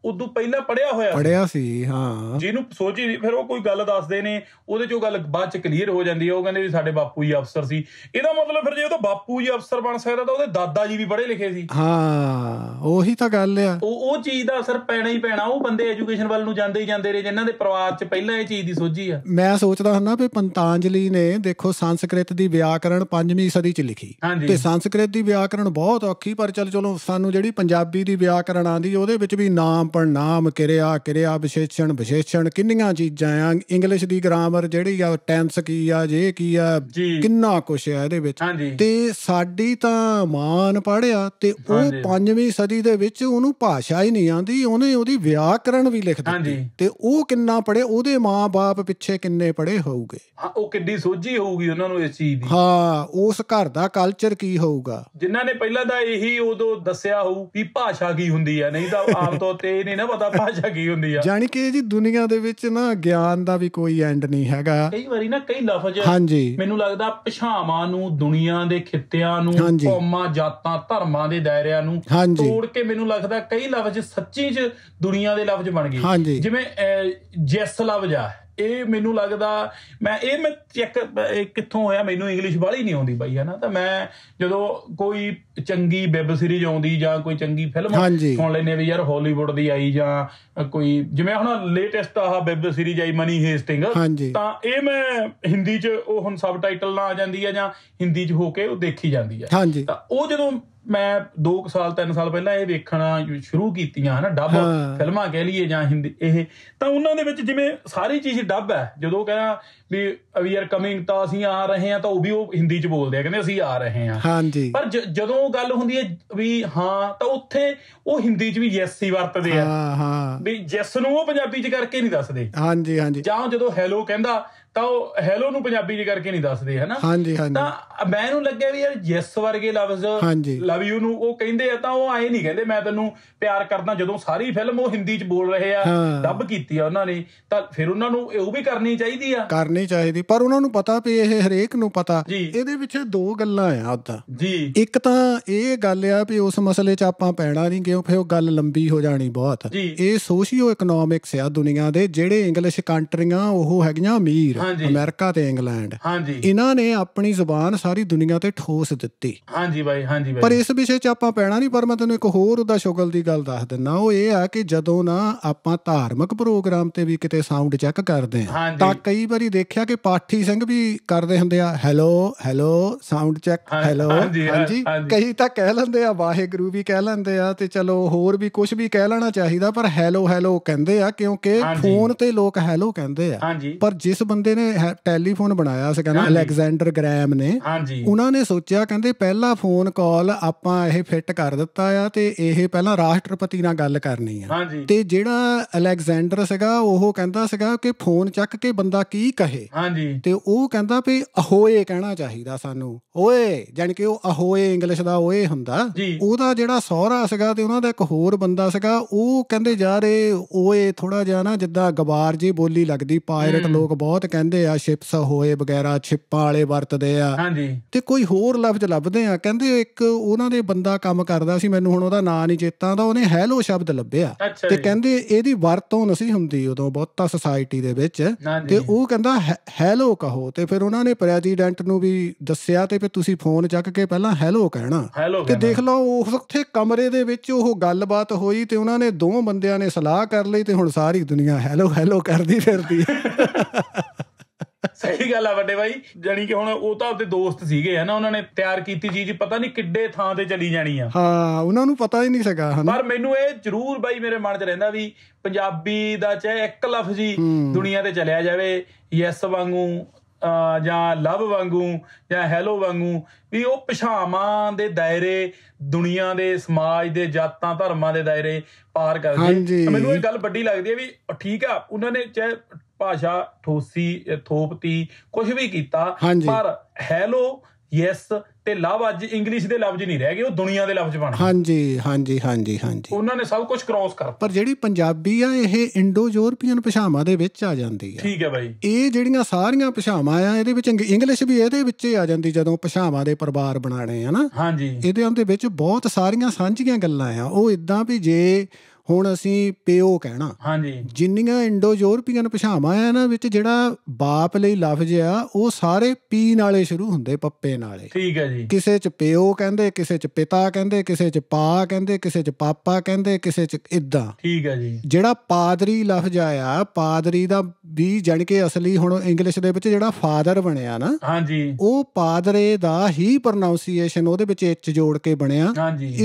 ਉਦੋਂ ਪਹਿਲਾਂ ਪੜਿਆ ਹੋਇਆ ਪੜਿਆ ਸੀ ਹਾਂ ਜਿਹਨੂੰ ਸੋਚੀ ਫਿਰ ਉਹ ਕੋਈ ਗੱਲ ਦੱਸਦੇ ਨੇ ਉਹਦੇ ਚੋਂ ਗੱਲ ਬਾਅਦ ਚ ਕਲੀਅਰ ਹੋ ਜਾਂਦੀ ਹੈ ਉਹ ਕਹਿੰਦੇ ਵੀ ਸਾਡੇ ਬਾਪੂ ਜੀ ਅਫਸਰ ਸੀ ਇਹਦਾ ਮਤਲਬ ਫਿਰ ਜੇ ਉਹਦਾ ਬਾਪੂ ਜੀ ਅਫਸਰ ਬਣ ਸਕਦਾ ਤਾਂ ਉਹਦੇ ਦਾਦਾ ਜੀ ਵੀ ਪੜੇ ਲਿਖੇ ਸੀ ਹਾਂ ਉਹੀ ਤਾਂ ਗੱਲ ਆ ਉਹ ਉਹ ਚੀਜ਼ ਦਾ ਅਸਰ ਪੈਣਾ ਹੀ ਪੈਣਾ ਉਹ ਬੰਦੇ ਐਜੂਕੇਸ਼ਨ ਵੱਲ ਨੂੰ ਜਾਂਦੇ ਹੀ ਜਾਂਦੇ ਰਹੇ ਜਿਨ੍ਹਾਂ ਦੇ ਪਰਿਵਾਰ ਚ ਪਹਿਲਾਂ ਇਹ ਚੀਜ਼ ਦੀ ਸੋਝੀ ਆ ਮੈਂ ਸੋਚਦਾ ਹਾਂ ਵੀ ਪੰਤਾਂਜਲੀ ਨੇ ਦੇਖੋ ਸੰਸਕ੍ਰਿਤ ਦੀ ਵਿਆਕਰਣ 5ਵੀਂ ਸਦੀ ਚ ਲਿਖੀ ਤੇ ਸੰਸਕ੍ਰਿਤ ਦੀ ਵਿਆਕਰਣ ਬਹੁਤ ਔਖੀ ਪਰ ਚਲ ਚਲੋ ਸਾਨੂੰ ਜਿਹੜੀ ਪੰਜਾਬੀ ਦੀ ਵਿਆਕਰਣ ਆਂਦੀ ਹੈ ਉਹਦੇ ਵਿੱਚ ਵੀ ਨਾਮ ਪੜਨਾਮ ਕਿਰਿਆ ਕਿਰਿਆ ਵਿਸ਼ੇਸ਼ਣ ਵਿਸ਼ੇਸ਼ਣ ਕਿੰਨੀਆਂ ਚੀਜ਼ਾਂ ਆ ਇੰਗਲਿਸ਼ ਦੀ ਗ੍ਰਾਮਰ ਜਿਹੜੀ ਆ ਟੈਂਸ ਕੀ ਆ ਜੇ ਕੀ ਆ ਕਿੰਨਾ ਕੁਝ ਆ ਇਹਦੇ ਵਿੱਚ ਤੇ ਸਾਡੀ ਤਾਂ ਮਾਨ ਪੜਿਆ ਤੇ ਉਹ 5ਵੀਂ ਸਦੀ ਦੇ ਵਿੱਚ ਉਹਨੂੰ ਭਾਸ਼ਾ ਹੀ ਨਹੀਂ ਆਂਦੀ ਉਹਨੇ ਉਹਦੀ ਵਿਆਕਰਣ ਵੀ ਲਿਖ ਦਿੱਤੀ ਤੇ ਉਹ ਕਿੰਨਾ ਪੜੇ ਉਹਦੇ ਮਾਪੇ ਪਿੱਛੇ ਕਿੰਨੇ ਪੜੇ ਹੋਊਗੇ ਹਾਂ ਉਹ ਕਿੱਡੀ ਸੋਝੀ ਹੋਊਗੀ ਉਹਨਾਂ ਨੂੰ ਇਸ ਚੀਜ਼ ਦੀ ਹਾਂ ਉਸ ਘਰ ਦਾ ਕਲਚਰ ਕੀ ਹੋਊਗਾ ਜਿਨ੍ਹਾਂ ਨੇ ਪਹਿਲਾਂ ਦਾ ਇਹੀ ਉਦੋਂ ਦੱਸਿਆ ਹੋਊ ਵੀ ਭਾਸ਼ਾ ਕੀ ਹੁੰਦੀ ਆ ਨਹੀਂ ਤਾਂ ਆਮ ਤੌਰ ਤੇ ਇਹ ਨਹੀਂ ਨਾ ਪਤਾ ਭਾਸ਼ਾ ਕੀ ਹੁੰਦੀ ਆ ਯਾਨੀ ਕਿ ਜੀ ਦੁਨੀਆ ਦੇ ਵਿੱਚ ਨਾ ਗਿਆਨ ਦਾ ਵੀ ਕੋਈ ਐਂਡ ਨਹੀਂ ਹੈਗਾ ਕਈ ਵਾਰੀ ਨਾ ਕਈ ਲਫ਼ਜ਼ ਹਾਂਜੀ ਮੈਨੂੰ ਲੱਗਦਾ ਪਛਾਵਾਂ ਨੂੰ ਦੁਨੀਆ ਦੇ ਖਿੱਤਿਆਂ ਨੂੰ ਕੌਮਾਂ ਜਾਤਾਂ ਧਰਮਾਂ ਦੇ ਦਾਇਰਿਆਂ ਨੂੰ ਤੋੜ ਕੇ ਮੈਨੂੰ ਲੱਗਦਾ ਕਈ ਲਫ਼ਜ਼ ਸੱਚੀ 'ਚ ਦੁਨੀਆ ਦੇ ਲਫ਼ਜ਼ ਬਣ ਗਏ ਜਿਵੇਂ ਜੈਸ ਲਫ਼ਜ਼ ਆ ਇਹ ਮੈਨੂੰ ਲੱਗਦਾ ਮੈਂ ਇਹ ਮੈਂ ਚੈੱਕ ਕਿੱਥੋਂ ਹੋਇਆ ਮੈਨੂੰ ਇੰਗਲਿਸ਼ ਬਾਲੀ ਨਹੀਂ ਆਉਂਦੀ ਬਾਈ ਹਨਾ ਤਾਂ ਮੈਂ ਜਦੋਂ ਕੋਈ ਚੰਗੀ ਵੈਬ ਸੀਰੀਜ਼ ਆਉਂਦੀ ਜਾਂ ਕੋਈ ਚੰਗੀ ਫਿਲਮ ਸੁਣ ਲੈਨੇ ਵੀ ਯਾਰ ਹਾਲੀਵੁੱਡ ਦੀ ਆਈ ਜਾਂ ਕੋਈ ਜਿਵੇਂ ਹੁਣ ਲੇਟੈਸਟ ਆਹ ਵੈਬ ਸੀਰੀਜ਼ ਆਈ ਮਨੀ ਹੇਸਟਿੰਗ ਤਾਂ ਇਹ ਮੈਂ ਹਿੰਦੀ 'ਚ ਉਹ ਹੁਣ ਸਬਟਾਈਟਲ ਨਾਲ ਆ ਜਾਂਦੀ ਹੈ ਜਾਂ ਹਿੰਦੀ 'ਚ ਹੋ ਕੇ ਉਹ ਦੇਖੀ ਜਾਂਦੀ ਹੈ ਤਾਂ ਉਹ ਜਦੋਂ ਮੈਂ 2 ਸਾਲ 3 ਸਾਲ ਪਹਿਲਾਂ ਇਹ ਵੇਖਣਾ ਸ਼ੁਰੂ ਕੀਤੀਆਂ ਹਨਾ ਡੱਬ ਫਿਲਮਾਂ ਕਹਿ ਲਈਏ ਜਾਂ ਹਿੰਦੀ ਇਹ ਤਾਂ ਉਹਨਾਂ ਦੇ ਵਿੱਚ ਜਿਵੇਂ ਸਾਰੀ ਚੀਜ਼ ਡੱਬ ਹੈ ਜਦੋਂ ਕਹਿੰਦਾ ਵੀ ਵੀ ਆਰ ਕਮਿੰਗ ਤਾਂ ਅਸੀਂ ਆ ਰਹੇ ਹਾਂ ਤਾਂ ਉਹ ਵੀ ਉਹ ਹਿੰਦੀ ਚ ਬੋਲਦੇ ਆ ਕਹਿੰਦੇ ਅਸੀਂ ਆ ਰਹੇ ਹਾਂ ਹਾਂਜੀ ਪਰ ਜਦੋਂ ਗੱਲ ਹੁੰਦੀ ਹੈ ਵੀ ਹਾਂ ਤਾਂ ਉੱਥੇ ਉਹ ਹਿੰਦੀ ਚ ਵੀ ਯੈਸ ਹੀ ਵਰਤਦੇ ਆ ਹਾਂ ਹਾਂ ਵੀ ਜਿਸ ਨੂੰ ਉਹ ਪੰਜਾਬੀ ਚ ਕਰਕੇ ਨਹੀਂ ਦੱਸਦੇ ਹਾਂਜੀ ਹਾਂਜੀ ਜਾਂ ਜਦੋਂ ਹੈਲੋ ਕਹਿੰਦਾ ਤਾਂ ਉਹ ਹੈਲੋ ਨੂੰ ਪੰਜਾਬੀ ਜੀ ਕਰਕੇ ਨਹੀਂ ਦੱਸਦੇ ਹਨਾ ਹਾਂਜੀ ਹਾਂਜੀ ਤਾਂ ਮੈਨੂੰ ਲੱਗਿਆ ਵੀ ਯਾਰ ਜੈਸ ਵਰਗੇ ਲਫ਼ਜ਼ ਲਵ ਯੂ ਨੂੰ ਉਹ ਕਹਿੰਦੇ ਆ ਤਾਂ ਉਹ ਆਏ ਨਹੀਂ ਕਹਿੰਦੇ ਮੈਂ ਤੈਨੂੰ ਪਿਆਰ ਕਰਦਾ ਜਦੋਂ ਸਾਰੀ ਫਿਲਮ ਉਹ ਹਿੰਦੀ ਚ ਬੋਲ ਰਹੇ ਆ ਡੱਬ ਕੀਤੀ ਆ ਉਹਨਾਂ ਨੇ ਤਾਂ ਫਿਰ ਉਹਨਾਂ ਨੂੰ ਉਹ ਵੀ ਕਰਨੀ ਚਾਹੀਦੀ ਆ ਕਰਨੀ ਚਾਹੀਦੀ ਪਰ ਉਹਨਾਂ ਨੂੰ ਪਤਾ ਵੀ ਇਹ ਹਰੇਕ ਨੂੰ ਪਤਾ ਇਹਦੇ ਵਿੱਚ ਦੋ ਗੱਲਾਂ ਆ ਉਦਾਂ ਜੀ ਇੱਕ ਤਾਂ ਇਹ ਗੱਲ ਆ ਵੀ ਉਸ ਮਸਲੇ 'ਚ ਆਪਾਂ ਪੈਣਾ ਨਹੀਂ ਕਿਉਂ ਫਿਰ ਉਹ ਗੱਲ ਲੰਬੀ ਹੋ ਜਾਣੀ ਬਹੁਤ ਇਹ ਸੋਸ਼ੀਓ ਇਕਨੋਮਿਕਸ ਆ ਦੁਨੀਆ ਦੇ ਜਿਹੜੇ ਇੰਗਲਿਸ਼ ਕੰਟਰੀਆਂ ਉਹ ਹੈਗੀਆਂ ਅਮੀਰ ਹਾਂਜੀ ਅਮਰੀਕਾ ਤੇ ਇੰਗਲੈਂਡ ਹਾਂਜੀ ਇਹਨਾਂ ਨੇ ਆਪਣੀ ਜ਼ੁਬਾਨ ਸਾਰੀ ਦੁਨੀਆ ਤੇ ਠੋਸ ਦਿੱਤੀ ਹਾਂਜੀ ਬਾਈ ਹਾਂਜੀ ਬਾਈ ਪਰ ਇਸ ਵਿਸ਼ੇ 'ਚ ਆਪਾਂ ਪੈਣਾ ਨਹੀਂ ਪਰ ਮੈਂ ਤੈਨੂੰ ਇੱਕ ਹੋਰ ਉਹਦਾ ਸ਼ੁਗਲ ਦੀ ਗੱਲ ਦੱਸ ਦਿੰਨਾ ਉਹ ਇਹ ਆ ਕਿ ਜਦੋਂ ਨਾ ਆਪਾਂ ਧਾਰਮਿਕ ਪ੍ਰੋਗਰਾਮ ਤੇ ਵੀ ਕਿਤੇ ਸਾਊਂਡ ਚੈੱਕ ਕਰਦੇ ਆ ਤਾਂ ਕਈ ਵਾਰੀ ਦੇਖਿਆ ਕਿ ਪਾਠੀ ਸਿੰਘ ਵੀ ਕਰਦੇ ਹੁੰਦੇ ਆ hello hello sound check hello ਹਾਂਜੀ ਕਈ ਤਾਂ ਕਹਿ ਲੈਂਦੇ ਆ ਵਾਹਿਗੁਰੂ ਵੀ ਕਹਿ ਲੈਂਦੇ ਆ ਤੇ ਚਲੋ ਹੋਰ ਵੀ ਕੁਝ ਵੀ ਕਹਿ ਲੈਣਾ ਚਾਹੀਦਾ ਪਰ ਹੈਲੋ ਹੈਲੋ ਕਹਿੰਦੇ ਆ ਕਿਉਂਕਿ ਫੋਨ ਤੇ ਲੋਕ ਹੈਲੋ ਕਹਿੰਦੇ ਆ ਪਰ ਜਿਸ ਬੰਦੇ ਨੇ ਟੈਲੀਫੋਨ ਬਣਾਇਆ ਸੀ ਕਹਿੰਦਾ ਅਲੈਗਜ਼ੈਂਡਰ ਗ੍ਰੈਮ ਨੇ ਉਹਨਾਂ ਨੇ ਸੋਚਿਆ ਕਹਿੰਦੇ ਪਹਿਲਾ ਫੋਨ ਕਾਲ ਆਪਾਂ ਇਹ ਫਿੱਟ ਕਰ ਦਿੱਤਾ ਆ ਤੇ ਇਹ ਪਹਿਲਾਂ ਰਾਸ਼ਟਰਪਤੀ ਨਾਲ ਗੱਲ ਕਰਨੀ ਆ ਤੇ ਜਿਹੜਾ ਅਲੈਗਜ਼ੈਂਡਰ ਸੀਗਾ ਉਹ ਕਹਿੰਦਾ ਸੀਗਾ ਕਿ ਫੋਨ ਚੱਕ ਕੇ ਬੰਦਾ ਕੀ ਕਹੇ ਤੇ ਉਹ ਕਹਿੰਦਾ ਵੀ ਅਹੋਏ ਕਹਿਣਾ ਚਾਹੀਦਾ ਸਾਨੂੰ ਓਏ ਜਾਨ ਕਿ ਉਹ ਅਹੋਏ ਇੰਗਲਿਸ਼ ਦਾ ਓਏ ਹੁੰਦਾ ਉਹਦਾ ਜਿਹੜਾ ਸਹੁਰਾ ਸੀਗਾ ਤੇ ਉਹਨਾਂ ਦਾ ਇੱਕ ਹੋਰ ਬੰਦਾ ਸੀਗਾ ਉਹ ਕਹਿੰਦੇ ਜਾ ਰਹੇ ਓਏ ਥੋੜਾ ਜਿਹਾ ਨਾ ਜਿੱਦਾਂ ਗਵਾਰ ਜੀ ਬੋਲੀ ਲੱਗਦੀ ਪਾਇਰਟ ਲੋਕ ਬਹੁਤ ਕਹਿੰਦੇ ਕਹਿੰਦੇ ਆ ਛਿਪਸ ਹੋਏ ਵਗੈਰਾ ਛਿਪਾ ਵਾਲੇ ਵਰਤਦੇ ਆ ਹਾਂਜੀ ਤੇ ਕੋਈ ਹੋਰ ਲਫ਼ਜ਼ ਲੱਭਦੇ ਆ ਕਹਿੰਦੇ ਇੱਕ ਉਹਨਾਂ ਦੇ ਬੰਦਾ ਕੰਮ ਕਰਦਾ ਸੀ ਮੈਨੂੰ ਹੁਣ ਉਹਦਾ ਨਾਂ ਨਹੀਂ ਚੇਤਾ ਆਉਂਦਾ ਉਹਨੇ ਹੈਲੋ ਸ਼ਬਦ ਲੱਭਿਆ ਤੇ ਕਹਿੰਦੇ ਇਹਦੀ ਵਰਤੋਂ ਨਹੀਂ ਹੁੰਦੀ ਉਦੋਂ ਬਹੁਤਾ ਸੋਸਾਇਟੀ ਦੇ ਵਿੱਚ ਤੇ ਉਹ ਕਹਿੰਦਾ ਹੈਲੋ ਕਹੋ ਤੇ ਫਿਰ ਉਹਨਾਂ ਨੇ ਪ੍ਰੈਜ਼ੀਡੈਂਟ ਨੂੰ ਵੀ ਦੱਸਿਆ ਤੇ ਫਿਰ ਤੁਸੀਂ ਫੋਨ ਚੱਕ ਕੇ ਪਹਿਲਾਂ ਹੈਲੋ ਕਹਿਣਾ ਤੇ ਦੇਖ ਲਓ ਉਸ ਉੱਥੇ ਕਮਰੇ ਦੇ ਵਿੱਚ ਉਹ ਗੱਲਬਾਤ ਹੋਈ ਤੇ ਉਹਨਾਂ ਨੇ ਦੋਵਾਂ ਬੰਦਿਆਂ ਨੇ ਸਲਾਹ ਕਰ ਲਈ ਤੇ ਹੁਣ ਸਾਰੀ ਦੁਨੀਆ ਹੈਲੋ ਹੈਲੋ ਕਰਦੀ ਫਿਰਦੀ ਹੈ ਸਹੀ ਗੱਲ ਆ ਵੱਡੇ ਬਾਈ ਜਾਨੀ ਕਿ ਹੁਣ ਉਹ ਤਾਂ ਉਹਦੇ ਦੋਸਤ ਸੀਗੇ ਹਨਾ ਉਹਨਾਂ ਨੇ ਤਿਆਰ ਕੀਤੀ ਚੀਜ਼ ਪਤਾ ਨਹੀਂ ਕਿੱਡੇ ਥਾਂ ਤੇ ਚਲੀ ਜਾਣੀ ਆ ਹਾਂ ਉਹਨਾਂ ਨੂੰ ਪਤਾ ਹੀ ਨਹੀਂ ਸਕਾ ਹਨਾ ਪਰ ਮੈਨੂੰ ਇਹ ਜ਼ਰੂਰ ਬਾਈ ਮੇਰੇ ਮਨ 'ਚ ਰਹਿੰਦਾ ਵੀ ਪੰਜਾਬੀ ਦਾ ਚਾਹੇ ਇੱਕ ਲਫ਼ਜ਼ ਜੀ ਦੁਨੀਆ ਤੇ ਚਲਿਆ ਜਾਵੇ ਯੈਸ ਵਾਂਗੂ ਜਾਂ ਲਵ ਵਾਂਗੂ ਜਾਂ ਹੈਲੋ ਵਾਂਗੂ ਵੀ ਉਹ ਪਛਾਵਾਂ ਦੇ ਦਾਇਰੇ ਦੁਨੀਆ ਦੇ ਸਮਾਜ ਦੇ ਜਾਤਾਂ ਧਰਮਾਂ ਦੇ ਦਾਇਰੇ ਪਾਰ ਕਰਦੇ ਮੈਨੂੰ ਇਹ ਗੱਲ ਵੱਡੀ ਲੱਗਦੀ ਹੈ ਵੀ ਠੀਕ ਆ ਉਹਨਾਂ ਨੇ ਚਾਹੇ ਭਾਸ਼ਾ ਠੋਸੀ ਥੋਪਤੀ ਕੁਝ ਵੀ ਕੀਤਾ ਪਰ ਹੈਲੋ ਯੈਸ ਤੇ ਲਵ ਅੱਜ ਇੰਗਲਿਸ਼ ਦੇ ਲਫ਼ਜ਼ ਨਹੀਂ ਰਹਿ ਗਏ ਉਹ ਦੁਨੀਆ ਦੇ ਲਫ਼ਜ਼ ਬਣ ਗਏ ਹਾਂਜੀ ਹਾਂਜੀ ਹਾਂਜੀ ਹਾਂਜੀ ਉਹਨਾਂ ਨੇ ਸਭ ਕੁਝ ਕ੍ਰੋਸ ਕਰ ਪਰ ਜਿਹੜੀ ਪੰਜਾਬੀ ਆ ਇਹ ਇੰਡੋ ਯੂਰਪੀਅਨ ਭਾਸ਼ਾਵਾਂ ਦੇ ਵਿੱਚ ਆ ਜਾਂਦੀ ਆ ਠੀਕ ਹੈ ਬਾਈ ਇਹ ਜਿਹੜੀਆਂ ਸਾਰੀਆਂ ਭਾਸ਼ਾਵਾਂ ਆ ਇਹਦੇ ਵਿੱਚ ਇੰਗਲਿਸ਼ ਵੀ ਇਹਦੇ ਵਿੱਚ ਹੀ ਆ ਜਾਂਦੀ ਜਦੋਂ ਭਾਸ਼ਾਵਾਂ ਦੇ ਪਰਿਵਾਰ ਬਣਾਣੇ ਆ ਨਾ ਹਾਂਜੀ ਇਹਦੇ ਅੰਦੇ ਵਿੱਚ ਬਹੁਤ ਸਾਰੀਆਂ ਸਾਂਝੀਆਂ ਗੱਲਾਂ ਆ ਉਹ ਇਦਾਂ ਵੀ ਜੇ ਹੁਣ ਅਸੀਂ ਪਿਓ ਕਹਿਣਾ ਹਾਂਜੀ ਜਿੰਨੀਆਂ ਇੰਡੋ ਯੂਰਪੀਅਨ ਭਾਸ਼ਾਵਾਂ ਆ ਨਾ ਵਿੱਚ ਜਿਹੜਾ ਬਾਪ ਲਈ ਲਫ਼ਜ਼ ਆ ਉਹ ਸਾਰੇ ਪੀ ਨਾਲੇ ਸ਼ੁਰੂ ਹੁੰਦੇ ਪੱਪੇ ਨਾਲੇ ਠੀਕ ਹੈ ਜੀ ਕਿਸੇ ਚ ਪਿਓ ਕਹਿੰਦੇ ਕਿਸੇ ਚ ਪਿਤਾ ਕਹਿੰਦੇ ਕਿਸੇ ਚ ਪਾ ਕਹਿੰਦੇ ਕਿਸੇ ਚ ਪਾਪਾ ਕਹਿੰਦੇ ਕਿਸੇ ਚ ਇਦਾਂ ਠੀਕ ਹੈ ਜੀ ਜਿਹੜਾ ਪਾਦਰੀ ਲਫ਼ਜ਼ ਆਇਆ ਪਾਦਰੀ ਦਾ ਵੀ ਜਣ ਕੇ ਅਸਲੀ ਹੁਣ ਇੰਗਲਿਸ਼ ਦੇ ਵਿੱਚ ਜਿਹੜਾ ਫਾਦਰ ਬਣਿਆ ਨਾ ਹਾਂਜੀ ਉਹ ਪਾਦਰੇ ਦਾ ਹੀ ਪ੍ਰੋਨਾਂਸੀਏਸ਼ਨ ਉਹਦੇ ਵਿੱਚ ਐਚ ਜੋੜ ਕੇ ਬਣਿਆ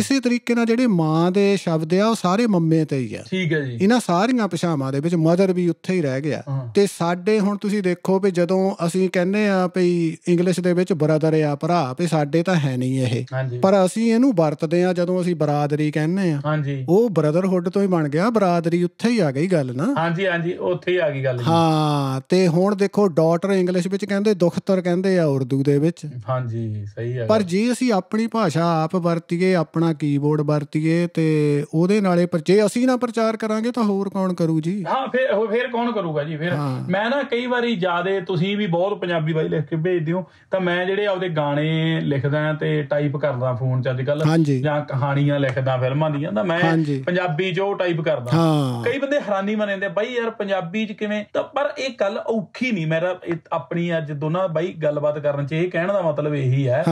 ਇਸੇ ਤਰੀਕੇ ਨਾਲ ਜਿਹੜੇ ਮਾਂ ਦੇ ਸ਼ਬਦ ਆ ਉਹ ਸਾਰੇ ਮ ਬੰਬੇ ਤੇ ਹੀ ਆ ਠੀਕ ਹੈ ਜੀ ਇਹਨਾਂ ਸਾਰੀਆਂ ਪਛਾਵਾਂ ਦੇ ਵਿੱਚ ਮਦਰ ਵੀ ਉੱਥੇ ਹੀ ਰਹਿ ਗਿਆ ਤੇ ਸਾਡੇ ਹੁਣ ਤੁਸੀਂ ਦੇਖੋ ਵੀ ਜਦੋਂ ਅਸੀਂ ਕਹਿੰਦੇ ਆ ਭਈ ਇੰਗਲਿਸ਼ ਦੇ ਵਿੱਚ ਬ੍ਰਦਰ ਆ ਭਰਾ ਵੀ ਸਾਡੇ ਤਾਂ ਹੈ ਨਹੀਂ ਇਹ ਪਰ ਅਸੀਂ ਇਹਨੂੰ ਵਰਤਦੇ ਆ ਜਦੋਂ ਅਸੀਂ ਬਰਾਦਰੀ ਕਹਿੰਦੇ ਆ ਉਹ ਬ੍ਰਦਰਹੁੱਡ ਤੋਂ ਹੀ ਬਣ ਗਿਆ ਬਰਾਦਰੀ ਉੱਥੇ ਹੀ ਆ ਗਈ ਗੱਲ ਨਾ ਹਾਂਜੀ ਹਾਂਜੀ ਉੱਥੇ ਹੀ ਆ ਗਈ ਗੱਲ ਹਾਂ ਤੇ ਹੁਣ ਦੇਖੋ ਡਾਟਰ ਇੰਗਲਿਸ਼ ਵਿੱਚ ਕਹਿੰਦੇ ਦੁਖਤਰ ਕਹਿੰਦੇ ਆ ਉਰਦੂ ਦੇ ਵਿੱਚ ਹਾਂਜੀ ਸਹੀ ਆ ਪਰ ਜੇ ਅਸੀਂ ਆਪਣੀ ਭਾਸ਼ਾ ਆਪ ਵਰਤੀਏ ਆਪਣਾ ਕੀਬੋਰਡ ਵਰਤੀਏ ਤੇ ਉਹਦੇ ਨਾਲੇ ਪਰ ਜੇ ਜੇ ਅਸੀਂ ਨਾ ਪ੍ਰਚਾਰ ਕਰਾਂਗੇ ਤਾਂ ਹੋਰ ਕੌਣ ਕਰੂ ਜੀ ਹਾਂ ਫੇਰ ਫੇਰ ਕੌਣ ਕਰੂਗਾ ਜੀ ਫੇਰ ਮੈਂ ਨਾ ਕਈ ਵਾਰੀ ਜਾਦੇ ਤੁਸੀਂ ਵੀ ਬਹੁਤ ਪੰਜਾਬੀ ਬਾਈ ਲਿਖ ਕੇ ਭੇਜਦੇ ਹੋ ਤਾਂ ਮੈਂ ਜਿਹੜੇ ਆਪਦੇ ਗਾਣੇ ਲਿਖਦਾ ਤੇ ਟਾਈਪ ਕਰਦਾ ਫੋਨ 'ਚ ਅੱਜ ਕੱਲ ਜਾਂ ਕਹਾਣੀਆਂ ਲਿਖਦਾ ਫਿਲਮਾਂ ਦੀਆਂ ਤਾਂ ਮੈਂ ਪੰਜਾਬੀ 'ਚ ਉਹ ਟਾਈਪ ਕਰਦਾ ਕਈ ਬੰਦੇ ਹੈਰਾਨੀ ਮੰਨਦੇ ਬਾਈ ਯਾਰ ਪੰਜਾਬੀ 'ਚ ਕਿਵੇਂ ਤਾਂ ਪਰ ਇਹ ਗੱਲ ਔਖੀ ਨਹੀਂ ਮੇਰਾ ਆਪਣੀ ਅੱਜ ਦੋਨਾਂ ਬਾਈ ਗੱਲਬਾਤ ਕਰਨ 'ਚ ਇਹ ਕਹਿਣ ਦਾ ਮਤਲਬ ਇਹੀ ਹੈ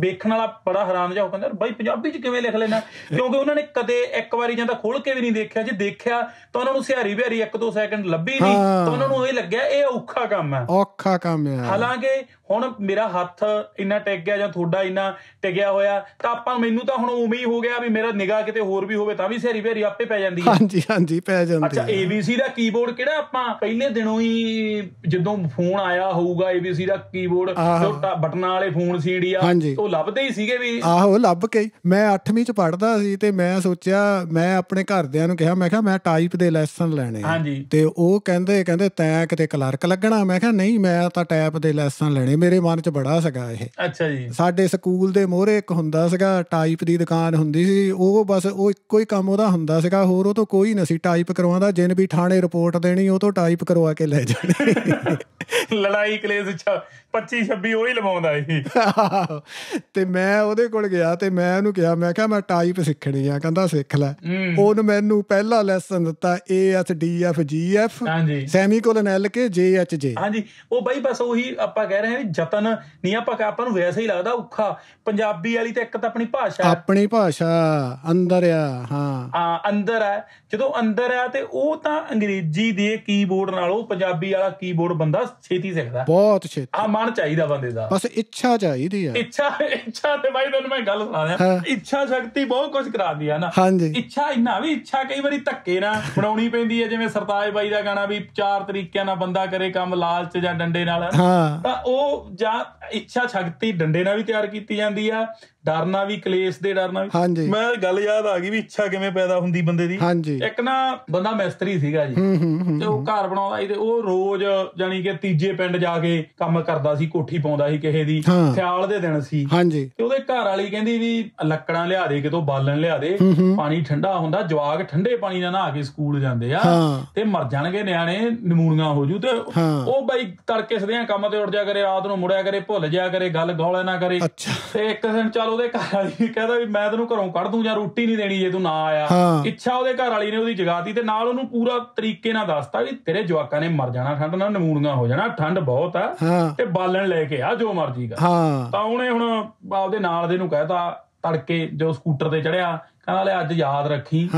ਵੇਖਣ ਵਾਲਾ ਬੜਾ ਹੈਰਾਨ ਜਿਹਾ ਹੋ ਕਹਿੰਦਾ ਬਾਈ ਪੰਜਾਬੀ 'ਚ ਕਿਵੇਂ ਲਿਖ ਲੈਣਾ ਕਿਉਂਕਿ ਉਹਨਾਂ ਨੇ ਕਦੇ ਇੱਕ ਵਾਰੀ ਜਾਂ ਤਾਂ ਖੋਲ ਕੇ ਕਦੇ ਨਹੀਂ ਦੇਖਿਆ ਜੇ ਦੇਖਿਆ ਤਾਂ ਉਹਨਾਂ ਨੂੰ ਸਿਹਾਰੀ ਬਿਹਾਰੀ ਇੱਕ ਦੋ ਸੈਕਿੰਡ ਲੱਭੀ ਨਹੀਂ ਤਾਂ ਉਹਨਾਂ ਨੂੰ ਇਹ ਲੱਗਿਆ ਇਹ ਔਖਾ ਕੰਮ ਹੈ ਔਖਾ ਕੰਮ ਹੈ ਹਾਲਾਂਕਿ ਹੁਣ ਮੇਰਾ ਹੱਥ ਇੰਨਾ ਟਿਕ ਗਿਆ ਜਾਂ ਤੁਹਾਡਾ ਇੰਨਾ ਟਿਕਿਆ ਹੋਇਆ ਤਾਂ ਆਪਾਂ ਮੈਨੂੰ ਤਾਂ ਹੁਣ ਉਮੀਦ ਹੀ ਹੋ ਗਿਆ ਵੀ ਮੇਰਾ ਨਿਗਾਹ ਕਿਤੇ ਹੋਰ ਵੀ ਹੋਵੇ ਤਾਂ ਵੀ ਸੇਰੀ ਭੇਰੀ ਆਪੇ ਪੈ ਜਾਂਦੀ ਹੈ ਹਾਂਜੀ ਹਾਂਜੀ ਪੈ ਜਾਂਦੀ ਹੈ ਅੱਛਾ ABC ਦਾ ਕੀਬੋਰਡ ਕਿਹੜਾ ਆਪਾਂ ਪਹਿਲੇ ਦਿਨੋਂ ਹੀ ਜਦੋਂ ਫੋਨ ਆਇਆ ਹੋਊਗਾ ABC ਦਾ ਕੀਬੋਰਡ ਛੋਟਾ ਬਟਨਾਂ ਵਾਲੇ ਫੋਨ ਸੀੜੀ ਆ ਉਹ ਲੱਭਦੇ ਹੀ ਸੀਗੇ ਵੀ ਆਹੋ ਲੱਭ ਕੇ ਮੈਂ 8ਵੀਂ ਚ ਪੜਦਾ ਸੀ ਤੇ ਮੈਂ ਸੋਚਿਆ ਮੈਂ ਆਪਣੇ ਘਰਦਿਆਂ ਨੂੰ ਕਿਹਾ ਮੈਂ ਕਿਹਾ ਮੈਂ ਟਾਈਪ ਦੇ ਲੈਸਨ ਲੈਣੇ ਆ ਤੇ ਉਹ ਕਹਿੰਦੇ ਕਹਿੰਦੇ ਤੈਂ ਕਿਤੇ ਕਲਰਕ ਲੱਗਣਾ ਮੈਂ ਕਿਹਾ ਨਹੀਂ ਮੈਂ ਤਾਂ ਟਾਈਪ ਦੇ ਲੈਸਨ ਲੈਣੇ ਮੇਰੇ ਮਨ 'ਚ ਬੜਾ ਸਗਾ ਇਹ ਅੱਛਾ ਜੀ ਸਾਡੇ ਸਕੂਲ ਦੇ ਮੋਹਰੇ ਇੱਕ ਹੁੰਦਾ ਸੀਗਾ ਟਾਈਪ ਦੀ ਦੁਕਾਨ ਹੁੰਦੀ ਸੀ ਉਹ ਬਸ ਉਹ ਇੱਕੋ ਹੀ ਕੰਮ ਉਹਦਾ ਹੁੰਦਾ ਸੀਗਾ ਹੋਰ ਉਹ ਤੋਂ ਕੋਈ ਨਹੀਂ ਸੀ ਟਾਈਪ ਕਰਵਾਉਂਦਾ ਜਿੰਨ ਵੀ ਥਾਣੇ ਰਿਪੋਰਟ ਦੇਣੀ ਉਹ ਤੋਂ ਟਾਈਪ ਕਰਵਾ ਕੇ ਲੈ ਜਾਣੀ ਲੜਾਈ ਕਲੇਸ਼ 25 26 ਉਹ ਹੀ ਲਵਾਉਂਦਾ ਇਹ ਤੇ ਮੈਂ ਉਹਦੇ ਕੋਲ ਗਿਆ ਤੇ ਮੈਂ ਉਹਨੂੰ ਕਿਹਾ ਮੈਂ ਕਿਹਾ ਮੈਂ ਟਾਈਪ ਸਿੱਖਣੀ ਆ ਕਹਿੰਦਾ ਸਿੱਖ ਲੈ ਉਹਨ ਮੈਨੂੰ ਪਹਿਲਾ ਲੈਸਨ ਦਿੱਤਾ A S D F G F semicolon L K J H ਜੇ ਹਾਂਜੀ ਉਹ ਬਾਈ ਬਸ ਉਹੀ ਆਪਾਂ ਕਹਿ ਰਹੇ ਹਾਂ ਜਤਨ ਨਹੀਂ ਆਪਾਂ ਆਪਾਂ ਨੂੰ ਵੈਸੇ ਹੀ ਲੱਗਦਾ ਔਖਾ ਪੰਜਾਬੀ ਵਾਲੀ ਤੇ ਇੱਕ ਤਾਂ ਆਪਣੀ ਭਾਸ਼ਾ ਆਪਣੀ ਭਾਸ਼ਾ ਅੰਦਰ ਆ ਹਾਂ ਆ ਅੰਦਰ ਆ ਜਦੋਂ ਅੰਦਰ ਆ ਤੇ ਉਹ ਤਾਂ ਅੰਗਰੇਜ਼ੀ ਦੇ ਕੀਬੋਰਡ ਨਾਲ ਉਹ ਪੰਜਾਬੀ ਵਾਲਾ ਕੀਬੋਰਡ ਬੰਦਾ ਛੇਤੀ ਸਿੱਖਦਾ ਬਹੁਤ ਛੇਤੀ ਆ ਮਨ ਚਾਹੀਦਾ ਬੰਦੇ ਦਾ ਬਸ ਇੱਛਾ ਚਾਹੀਦੀ ਆ ਇੱਛਾ ਇੱਛਾ ਤੇ ਬਾਈ ਤੁਹਾਨੂੰ ਮੈਂ ਗੱਲ ਸੁਣਾ ਰਿਹਾ ਇੱਛਾ ਸ਼ਕਤੀ ਬਹੁਤ ਕੁਝ ਕਰਾਉਂਦੀ ਆ ਨਾ ਹਾਂਜੀ ਇੱਛਾ ਇੰਨਾ ਵੀ ਇੱਛਾ ਕਈ ਵਾਰੀ ਧੱਕੇ ਨਾ ਬਣਾਉਣੀ ਪੈਂਦੀ ਆ ਜਿਵੇਂ ਸਰਤਾਜ ਬਾਈ ਦਾ ਗਾਣਾ ਵੀ ਚਾਰ ਤਰੀਕਿਆਂ ਨਾਲ ਬੰਦਾ ਕਰੇ ਕੰਮ ਲਾਲਚ ਜਾਂ ਡੰਡੇ ਨਾਲ ਹਾਂ ਤਾਂ ਉਹ ਜਾਂ ਇੱਛਾ ਸ਼ਕਤੀ ਡੰਡੇ ਨਾਲ ਵੀ ਤਿਆਰ ਕੀਤੀ ਜਾਂਦੀ ਆ ਡਰਨਾ ਵੀ ਕਲੇਸ਼ ਦੇ ਡਰਨਾ ਵੀ ਮੈਂ ਗੱਲ ਯਾਦ ਆ ਗਈ ਵੀ ਇੱਛਾ ਕਿਵੇਂ ਪੈਦਾ ਹੁੰਦੀ ਬੰਦੇ ਦੀ ਇੱਕ ਨਾ ਬੰਦਾ ਮਿਸਤਰੀ ਸੀਗਾ ਜੀ ਤੇ ਉਹ ਘਰ ਬਣਾਉਂਦਾ ਸੀ ਤੇ ਉਹ ਰੋਜ਼ ਜਾਨੀ ਕਿ ਤੀਜੇ ਪਿੰਡ ਜਾ ਕੇ ਕੰਮ ਕਰਦਾ ਸੀ ਕੋਠੀ ਪਾਉਂਦਾ ਸੀ ਕਿਸੇ ਦੀ ਸਿਆਲ ਦੇ ਦਿਨ ਸੀ ਤੇ ਉਹਦੇ ਘਰ ਵਾਲੀ ਕਹਿੰਦੀ ਵੀ ਲੱਕੜਾਂ ਲਿਆ ਦੇ ਕਿਤੋਂ ਬਾਲਣ ਲਿਆ ਦੇ ਪਾਣੀ ਠੰਡਾ ਹੁੰਦਾ ਜਵਾਗ ਠੰਡੇ ਪਾਣੀ ਨਾਲ ਨਹਾ ਕੇ ਸਕੂਲ ਜਾਂਦੇ ਆ ਤੇ ਮਰ ਜਾਣਗੇ ਨਿਆਣੇ ਨਮੂਨੀਆਂ ਹੋ ਜੂ ਤੇ ਉਹ ਬਾਈ ਤੜਕੇ ਸਦਿਆਂ ਕੰਮ ਤੇ ਉੱਠ ਜਾ ਕਰੇ ਰਾਤ ਨੂੰ ਮੁੜਿਆ ਕਰੇ ਭੁੱਲ ਜਾ ਕਰੇ ਗੱਲ ਗੋਲੇ ਨਾ ਕਰੇ ਤੇ ਇੱਕ ਦਿਨ ਚੱਲ ਉਹਦੇ ਘਰ ਵਾਲੀ ਵੀ ਕਹਿੰਦਾ ਵੀ ਮੈਂ ਤੈਨੂੰ ਘਰੋਂ ਕੱਢ ਦੂੰ ਜਾਂ ਰੋਟੀ ਨਹੀਂ ਦੇਣੀ ਜੇ ਤੂੰ ਨਾ ਆਇਆ ਇੱਛਾ ਉਹਦੇ ਘਰ ਵਾਲੀ ਨੇ ਉਹਦੀ ਜਗਾਤੀ ਤੇ ਨਾਲ ਉਹਨੂੰ ਪੂਰਾ ਤਰੀਕੇ ਨਾਲ ਦੱਸਤਾ ਵੀ ਤੇਰੇ ਜਵਾਕਾਂ ਨੇ ਮਰ ਜਾਣਾ ਠੰਡ ਨਾਲ ਨਮੂਨੀਆਂ ਹੋ ਜਾਣਾ ਠੰਡ ਬਹੁਤ ਆ ਤੇ ਬਾਲਣ ਲੈ ਕੇ ਆ ਜੋ ਮਰਜੀ ਕਰ ਤਾਂ ਉਹਨੇ ਹੁਣ ਆਪਦੇ ਨਾਲ ਦੇ ਨੂੰ ਕਹਿਤਾ ਤੜਕੇ ਜੋ ਸਕੂਟਰ ਤੇ ਚੜਿਆ ਕਹਿੰਦਾ ਲੈ ਅੱਜ ਯਾਦ ਰੱਖੀ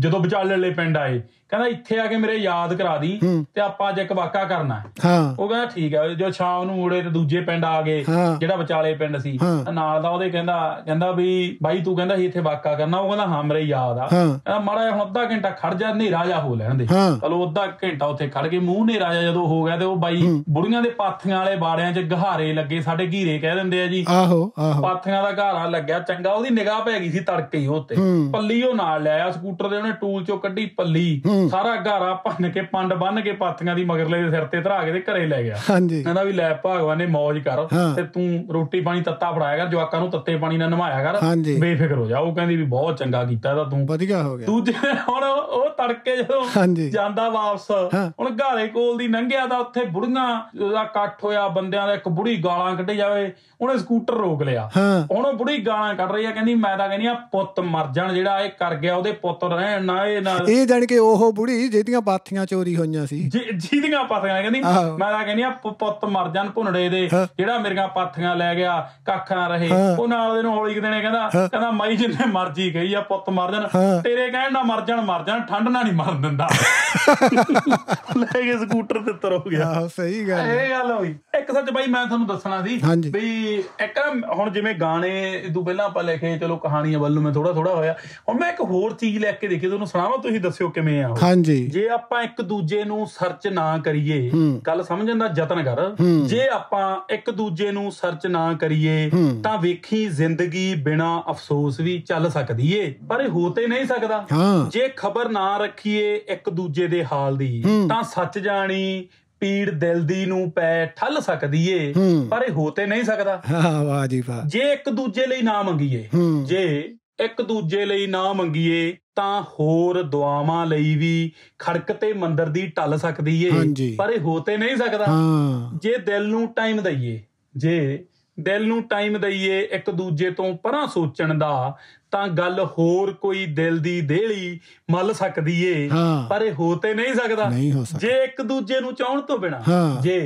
ਜਦੋਂ ਵਿਚਾਲੇ ਪਿੰਡ ਆਏ ਕਹਿੰਦਾ ਇੱਥੇ ਆ ਕੇ ਮੇਰੇ ਯਾਦ ਕਰਾ ਦੀ ਤੇ ਆਪਾਂ ਅੱਜ ਇੱਕ ਵਾਕਾ ਕਰਨਾ ਹੈ ਉਹ ਕਹਿੰਦਾ ਠੀਕ ਹੈ ਜੋ ਸ਼ਾਮ ਨੂੰ ਮੁੜੇ ਤੇ ਦੂਜੇ ਪਿੰਡ ਆ ਗਏ ਜਿਹੜਾ ਵਿਚਾਲੇ ਪਿੰਡ ਸੀ ਨਾਲ ਦਾ ਉਹਦੇ ਕਹਿੰਦਾ ਕਹਿੰਦਾ ਵੀ ਬਾਈ ਤੂੰ ਕਹਿੰਦਾ ਸੀ ਇੱਥੇ ਵਾਕਾ ਕਰਨਾ ਉਹ ਕਹਿੰਦਾ ਹਾਂ ਮੇਰੇ ਯਾਦ ਆ ਕਹਿੰਦਾ ਮਾੜਾ ਹੁਣ ਅੱਧਾ ਘੰਟਾ ਖੜ ਜਾ ਨਹੀਂ ਜਾ ਹੋ ਲੈਣ ਦੇ ਚਲੋ ਅੱਧਾ ਘੰਟਾ ਉੱਥੇ ਖੜ ਕੇ ਮੂੰਹ ਨੇ ਜਾ ਜਦੋਂ ਹੋ ਗਿਆ ਤੇ ਉਹ ਬਾਈ ਬੁੜੀਆਂ ਦੇ ਪਾਥੀਆਂ ਵਾਲੇ ਬਾੜਿਆਂ 'ਚ ਗਹਾਰੇ ਲੱਗੇ ਸਾਡੇ ਘੀਰੇ ਕਹਿ ਦਿੰਦੇ ਆ ਜੀ ਆਹੋ ਆਹੋ ਪਾਥੀਆਂ ਦਾ ਘਾਰਾ ਲੱਗਿਆ ਚੰਗਾ ਉਹਦੀ ਨਿਗਾਹ ਪੈ ਗਈ ਸੀ ਤੜਕੇ ਹੀ ਉੱਤੇ ਪੱਲੀ ਉਹ ਨਾਲ ਲਿਆ ਸਕੂਟਰ ਦੇ ਉਹਨੇ ਟੂਲ 'ਚੋਂ ਕੱਢੀ ਪੱਲੀ ਸਾਰਾ ਘਾਰਾ ਭੰਨ ਕੇ ਪੰਡ ਬੰਨ ਕੇ ਪਾਥੀਆਂ ਦੀ ਮਗਰਲੇ ਦੇ ਸਿਰ ਤੇ ਧਰਾ ਕੇ ਤੇ ਘਰੇ ਲੈ ਗਿਆ ਕਹਿੰਦਾ ਵੀ ਲੈ ਭਗਵਾਨ ਨੇ ਮौज ਕਰ ਤੇ ਤੂੰ ਰੋਟੀ ਪਾਣੀ ਤੱਤਾ ਫੜਾਇਆ ਕਰ ਜਵਾਕਾਂ ਨੂੰ ਤੱਤੇ ਪਾਣੀ ਨਾਲ ਨਮਾਇਆ ਕਰ ਬੇਫਿਕਰ ਹੋ ਜਾ ਉਹ ਕਹਿੰਦੀ ਵੀ ਬਹੁਤ ਚੰਗਾ ਕੀਤਾ ਤਾਂ ਤੂੰ ਵਧੀਆ ਹੋ ਗਿਆ ਦੂਜੇ ਹੁਣ ਉਹ ਤੜਕੇ ਜਦੋਂ ਜਾਂਦਾ ਵਾਪਸ ਹੁਣ ਘਾਰੇ ਕੋਲ ਦੀ ਨੰਗਿਆ ਦਾ ਉੱਥੇ ਬੁੜੀਆਂ ਦਾ ਇਕੱਠ ਹੋਇਆ ਬੰਦਿਆਂ ਦਾ ਇੱਕ ਬੁੜੀ ਗਾਲਾਂ ਕੱਢੀ ਜਾਵੇ ਉਹਨੇ ਸਕੂਟਰ ਰੋਕ ਲਿਆ ਹੁਣ ਉਹ ਬੁੜੀ ਗਾਲਾਂ ਕੱਢ ਰਹੀ ਆ ਕਹਿੰਦੀ ਮੈਂ ਤਾਂ ਕਹਿੰਦੀ ਆ ਪੁੱਤ ਮਰ ਜਾਣ ਜਿਹੜਾ ਇਹ ਕਰ ਗਿਆ ਉਹਦੇ ਪੁੱਤ ਰਹਿਣ ਨਾ ਇਹ ਨਾ ਇਹ ਜਾਣ ਕੇ ਉਹ ਉਹ ਬੁੜੀ ਜਿਹਦੀਆਂ ਪਾਥੀਆਂ ਚੋਰੀ ਹੋਈਆਂ ਸੀ ਜਿਹਦੀਆਂ ਪਾਥੀਆਂ ਕਹਿੰਦੀ ਮੈਂ ਤਾਂ ਕਹਿੰਦੀ ਆ ਪੁੱਤ ਮਰ ਜਾਣ ਭੁੰੜੇ ਦੇ ਜਿਹੜਾ ਮੇਰੀਆਂ ਪਾਥੀਆਂ ਲੈ ਗਿਆ ਕੱਖ ਨਾ ਰਹੇ ਉਹ ਨਾਲ ਦੇ ਨੂੰ ਹੌਲੀ ਕਿਦਣੇ ਕਹਿੰਦਾ ਕਹਿੰਦਾ ਮਾਈ ਜਿੰਨੇ ਮਰਜੀ ਗਈ ਆ ਪੁੱਤ ਮਰ ਜਾਣ ਤੇਰੇ ਕਹਿਣ ਨਾਲ ਮਰ ਜਾਣ ਮਰ ਜਾਣ ਠੰਡ ਨਾਲ ਨਹੀਂ ਮਰਨ ਦਿੰਦਾ ਲੈ ਕੇ ਸਕੂਟਰ ਤੇ ਤਰ ਹੋ ਗਿਆ ਆਹ ਸਹੀ ਗੱਲ ਇਹ ਗੱਲ ਹੋਈ ਇੱਕ ਸੱਚ ਬਾਈ ਮੈਂ ਤੁਹਾਨੂੰ ਦੱਸਣਾ ਸੀ ਵੀ ਇੱਕ ਹੁਣ ਜਿਵੇਂ ਗਾਣੇ ਤੋਂ ਪਹਿਲਾਂ ਆਪਾਂ ਲਿਖੇ ਚਲੋ ਕਹਾਣੀਆਂ ਵੱਲੋਂ ਮੈਂ ਥੋੜਾ ਥੋੜਾ ਹੋਇਆ ਹੁਣ ਮੈਂ ਇੱਕ ਹੋਰ ਚੀਜ਼ ਲੈ ਕੇ ਦੇਖੀ ਤੁਹਾਨੂੰ ਸੁਣਾਵਾਂ ਤੁਸੀਂ ਦੱਸਿਓ ਕਿਵੇਂ ਆ ਹੋ ਹਾਂਜੀ ਜੇ ਆਪਾਂ ਇੱਕ ਦੂਜੇ ਨੂੰ ਸਰਚ ਨਾ ਕਰੀਏ ਗੱਲ ਸਮਝਣ ਦਾ ਯਤਨ ਕਰ ਜੇ ਆਪਾਂ ਇੱਕ ਦੂਜੇ ਨੂੰ ਸਰਚ ਨਾ ਕਰੀਏ ਤਾਂ ਵੇਖੀ ਜ਼ਿੰਦਗੀ ਬਿਨਾ ਅਫਸੋਸ ਵੀ ਚੱਲ ਸਕਦੀ ਏ ਪਰ ਇਹ ਹੋ ਤੇ ਨਹੀਂ ਸਕਦਾ ਜੇ ਖਬਰ ਨਾ ਰੱਖੀਏ ਇੱਕ ਦੂਜੇ ਦੇ ਹਾਲ ਦੀ ਤਾਂ ਸੱਚ ਜਾਣੀ ਪੀੜ ਦਿਲ ਦੀ ਨੂੰ ਪੈ ਠੱਲ ਸਕਦੀ ਏ ਪਰ ਇਹ ਹੋ ਤੇ ਨਹੀਂ ਸਕਦਾ ਹਾਂ ਵਾਹ ਜੀ ਵਾਹ ਜੇ ਇੱਕ ਦੂਜੇ ਲਈ ਨਾ ਮੰਗੀਏ ਜੇ ਇੱਕ ਦੂਜੇ ਲਈ ਨਾ ਮੰਗੀਏ ਤਾਂ ਹੋਰ ਦੁਆਵਾਂ ਲਈ ਵੀ ਖੜਕ ਤੇ ਮੰਦਰ ਦੀ ਟੱਲ ਸਕਦੀ ਏ ਪਰ ਇਹ ਹੋ ਤੇ ਨਹੀਂ ਸਕਦਾ ਜੇ ਦਿਲ ਨੂੰ ਟਾਈਮ ਦਈਏ ਜੇ ਦਿਲ ਨੂੰ ਟਾਈਮ ਦਈਏ ਇੱਕ ਦੂਜੇ ਤੋਂ ਪਰਾਂ ਸੋਚਣ ਦਾ ਤਾਂ ਗੱਲ ਹੋਰ ਕੋਈ ਦਿਲ ਦੀ ਦੇਹਲੀ ਮੱਲ ਸਕਦੀ ਏ ਪਰ ਇਹ ਹੋ ਤੇ ਨਹੀਂ ਸਕਦਾ ਜੇ ਇੱਕ ਦੂਜੇ ਨੂੰ ਚਾਹਣ ਤੋਂ ਬਿਨਾ ਜੇ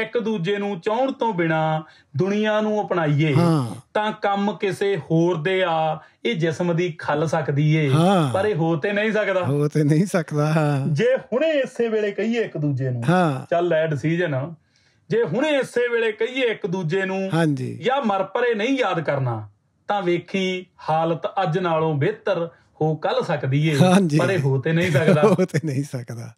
ਇੱਕ ਦੂਜੇ ਨੂੰ ਚਾਹਣ ਤੋਂ ਬਿਨਾ ਦੁਨੀਆ ਨੂੰ ਅਪਣਾਈਏ ਤਾਂ ਕੰਮ ਕਿਸੇ ਹੋਰ ਦੇ ਆ ਇਹ ਜਿਸਮ ਦੀ ਖੱਲ ਸਕਦੀ ਏ ਪਰ ਇਹ ਹੋ ਤੇ ਨਹੀਂ ਸਕਦਾ ਹੋ ਤੇ ਨਹੀਂ ਸਕਦਾ ਜੇ ਹੁਣੇ ਇਸੇ ਵੇਲੇ ਕਹੀਏ ਇੱਕ ਦੂਜੇ ਨੂੰ ਚੱਲ ਲੈ ਡਿਸੀਜਨ ਜੇ ਹੁਣੇ ਇਸੇ ਵੇਲੇ ਕਹੀਏ ਇੱਕ ਦੂਜੇ ਨੂੰ ਹਾਂਜੀ ਜਾਂ ਮਰ ਪਰੇ ਨਹੀਂ ਯਾਦ ਕਰਨਾ ਤਾਂ ਵੇਖੀ ਹਾਲਤ ਅੱਜ ਨਾਲੋਂ ਬਿਹਤਰ ਹੋ ਕੱਲ ਸਕਦੀ ਏ ਪਰ ਇਹ ਹੋ ਤੇ ਨਹੀਂ ਸਕਦਾ ਹੋ ਤੇ ਨਹੀਂ ਸਕਦਾ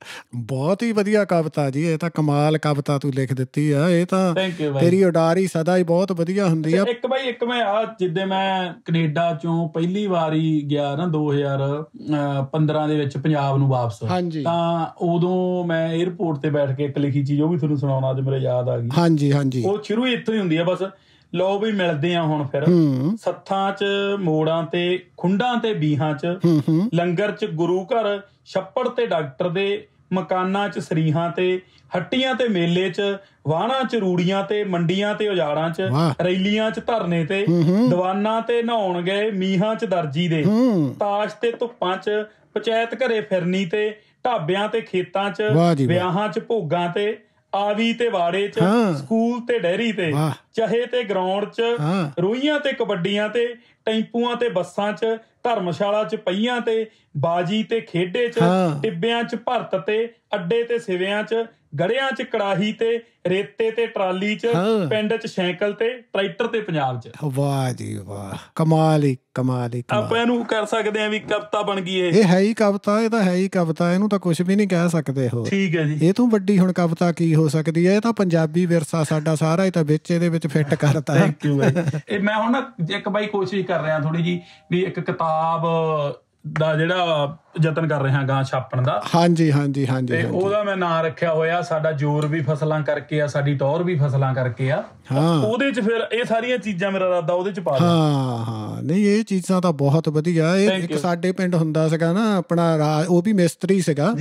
ਬਹੁਤ ਹੀ ਵਧੀਆ ਕਵਿਤਾ ਜੀ ਇਹ ਤਾਂ ਕਮਾਲ ਕਵਿਤਾ ਤੂੰ ਲਿਖ ਦਿੱਤੀ ਆ ਇਹ ਤਾਂ ਤੇਰੀ ਉਡਾਰੀ ਸਦਾ ਹੀ ਬਹੁਤ ਵਧੀਆ ਹੁੰਦੀ ਆ ਇੱਕ ਬਾਈ ਇੱਕ ਮੈਂ ਆ ਜਿੱਦੇ ਮੈਂ ਕੈਨੇਡਾ ਚੋਂ ਪਹਿਲੀ ਵਾਰੀ ਗਿਆ ਨਾ 2015 ਦੇ ਵਿੱਚ ਪੰਜਾਬ ਨੂੰ ਵਾਪਸ ਤਾਂ ਉਦੋਂ ਮੈਂ 에어ਪੋਰਟ ਤੇ ਬੈਠ ਕੇ ਇੱਕ ਲਿਖੀ ਚੀਜ਼ ਉਹ ਵੀ ਤੁਹਾਨੂੰ ਸੁਣਾਉਣਾ ਅੱਜ ਮੇਰੇ ਯਾਦ ਆ ਗਈ ਹਾਂਜੀ ਹਾਂਜੀ ਉਹ ਸ਼ੁਰੂ ਇੱਥੋਂ ਹੀ ਹੁੰਦੀ ਆ ਬਸ ਲੋ ਵੀ ਮਿਲਦੇ ਆ ਹੁਣ ਫਿਰ ਸੱਥਾਂ 'ਚ ਮੋੜਾਂ ਤੇ ਖੁੰਡਾਂ ਤੇ ਬੀਹਾਂ 'ਚ ਲੰਗਰ 'ਚ ਗੁਰੂ ਘਰ ਛੱਪੜ ਤੇ ਡਾਕਟਰ ਦੇ ਮਕਾਨਾਂ 'ਚ ਸਰੀਹਾਂ ਤੇ ਹੱਟੀਆਂ ਤੇ ਮੇਲੇ 'ਚ ਵਾਹਣਾ 'ਚ ਰੂੜੀਆਂ ਤੇ ਮੰਡੀਆਂ ਤੇ ਉਜਾੜਾਂ 'ਚ ਰੈਲੀਆਂ 'ਚ ਧਰਨੇ ਤੇ ਦੀਵਾਨਾਂ ਤੇ ਨਹਾਉਣ ਗਏ ਮੀਹਾਂ 'ਚ ਦਰਜੀ ਦੇ ਤਾਸ਼ ਤੇ ਧੁੱਪਾਂ 'ਚ ਪੰਚਾਇਤ ਘਰੇ ਫਿਰਨੀ ਤੇ ਢਾਬਿਆਂ ਤੇ ਖੇਤਾਂ 'ਚ ਵਿਆਹਾਂ 'ਚ ਭੋਗਾਂ ਤੇ ਆਵੀ ਤੇ ਵਾੜੇ ਚ ਸਕੂਲ ਤੇ ਡੈਰੀ ਤੇ ਚਾਹੇ ਤੇ ਗਰਾਊਂਡ ਚ ਰੋਈਆਂ ਤੇ ਕਬੱਡੀਆਂ ਤੇ ਟੈਂਪੂਆਂ ਤੇ ਬੱਸਾਂ ਚ ਧਰਮਸ਼ਾਲਾ ਚ ਪਈਆਂ ਤੇ ਬਾਜੀ ਤੇ ਖੇਡੇ ਚ ਟਿੱਬਿਆਂ ਚ ਭਰਤ ਤੇ ਅੱਡੇ ਤੇ ਸਿਵਿਆਂ ਚ ਗੜਿਆਂ 'ਚ ਕੜਾਹੀ ਤੇ ਰੇਤੇ ਤੇ ਟਰਾਲੀ 'ਚ ਪਿੰਡ 'ਚ ਸਾਈਕਲ ਤੇ ਟਰੈਕਟਰ ਤੇ ਪੰਜਾਬ 'ਚ ਵਾਹ ਜੀ ਵਾਹ ਕਮਾਲ ਹੀ ਕਮਾਲ ਹੀ ਆਪਾਂ ਇਹਨੂੰ ਕਰ ਸਕਦੇ ਆ ਵੀ ਕਵਤਾ ਬਣ ਗਈ ਇਹ ਇਹ ਹੈ ਹੀ ਕਵਤਾ ਇਹ ਤਾਂ ਹੈ ਹੀ ਕਵਤਾ ਇਹਨੂੰ ਤਾਂ ਕੁਝ ਵੀ ਨਹੀਂ ਕਹਿ ਸਕਦੇ ਹੋ ਠੀਕ ਹੈ ਜੀ ਇਹ ਤੋਂ ਵੱਡੀ ਹੁਣ ਕਵਤਾ ਕੀ ਹੋ ਸਕਦੀ ਹੈ ਇਹ ਤਾਂ ਪੰਜਾਬੀ ਵਿਰਸਾ ਸਾਡਾ ਸਾਰਾ ਹੀ ਤਾਂ ਵਿੱਚ ਇਹਦੇ ਵਿੱਚ ਫਿੱਟ ਕਰਤਾ ਹੈ ਥੈਂਕ ਯੂ ਬਾਈ ਇਹ ਮੈਂ ਹੁਣ ਇੱਕ ਬਾਈ ਕੋਸ਼ਿਸ਼ ਕਰ ਰਿਹਾ ਥੋੜੀ ਜੀ ਵੀ ਇੱਕ ਕਿਤਾਬ ਦਾ ਜਿਹੜਾ ਯਤਨ ਕਰ ਰਹੇ ਹਾਂ ਗਾਂ ਛਾਪਣ ਦਾ ਹਾਂਜੀ ਹਾਂਜੀ ਹਾਂਜੀ ਤੇ ਉਹਦਾ ਮੈਂ ਨਾਂ ਰੱਖਿਆ ਹੋਇਆ ਸਾਡਾ ਜੋਰ ਵੀ ਫਸਲਾਂ ਕਰਕੇ ਆ ਸਾਡੀ ਟੌਰ ਵੀ ਫਸਲਾਂ ਕਰਕੇ ਆ ਉਹਦੇ ਚ ਫਿਰ ਇਹ ਸਾਰੀਆਂ ਚੀਜ਼ਾਂ ਮੇਰਾ ਰਾਦਾ ਉਹਦੇ ਚ ਪਾ ਦੇ ਹਾਂ ਹਾਂ ਨਹੀਂ ਇਹ ਚੀਜ਼ਾਂ ਤਾਂ ਬਹੁਤ ਵਧੀਆ ਇਹ ਇੱਕ ਸਾਡੇ ਪਿੰਡ ਹੁੰਦਾ ਸੀਗਾ ਨਾ ਆਪਣਾ ਉਹ ਵੀ ਮਿਸਤਰੀ ਸੀਗਾ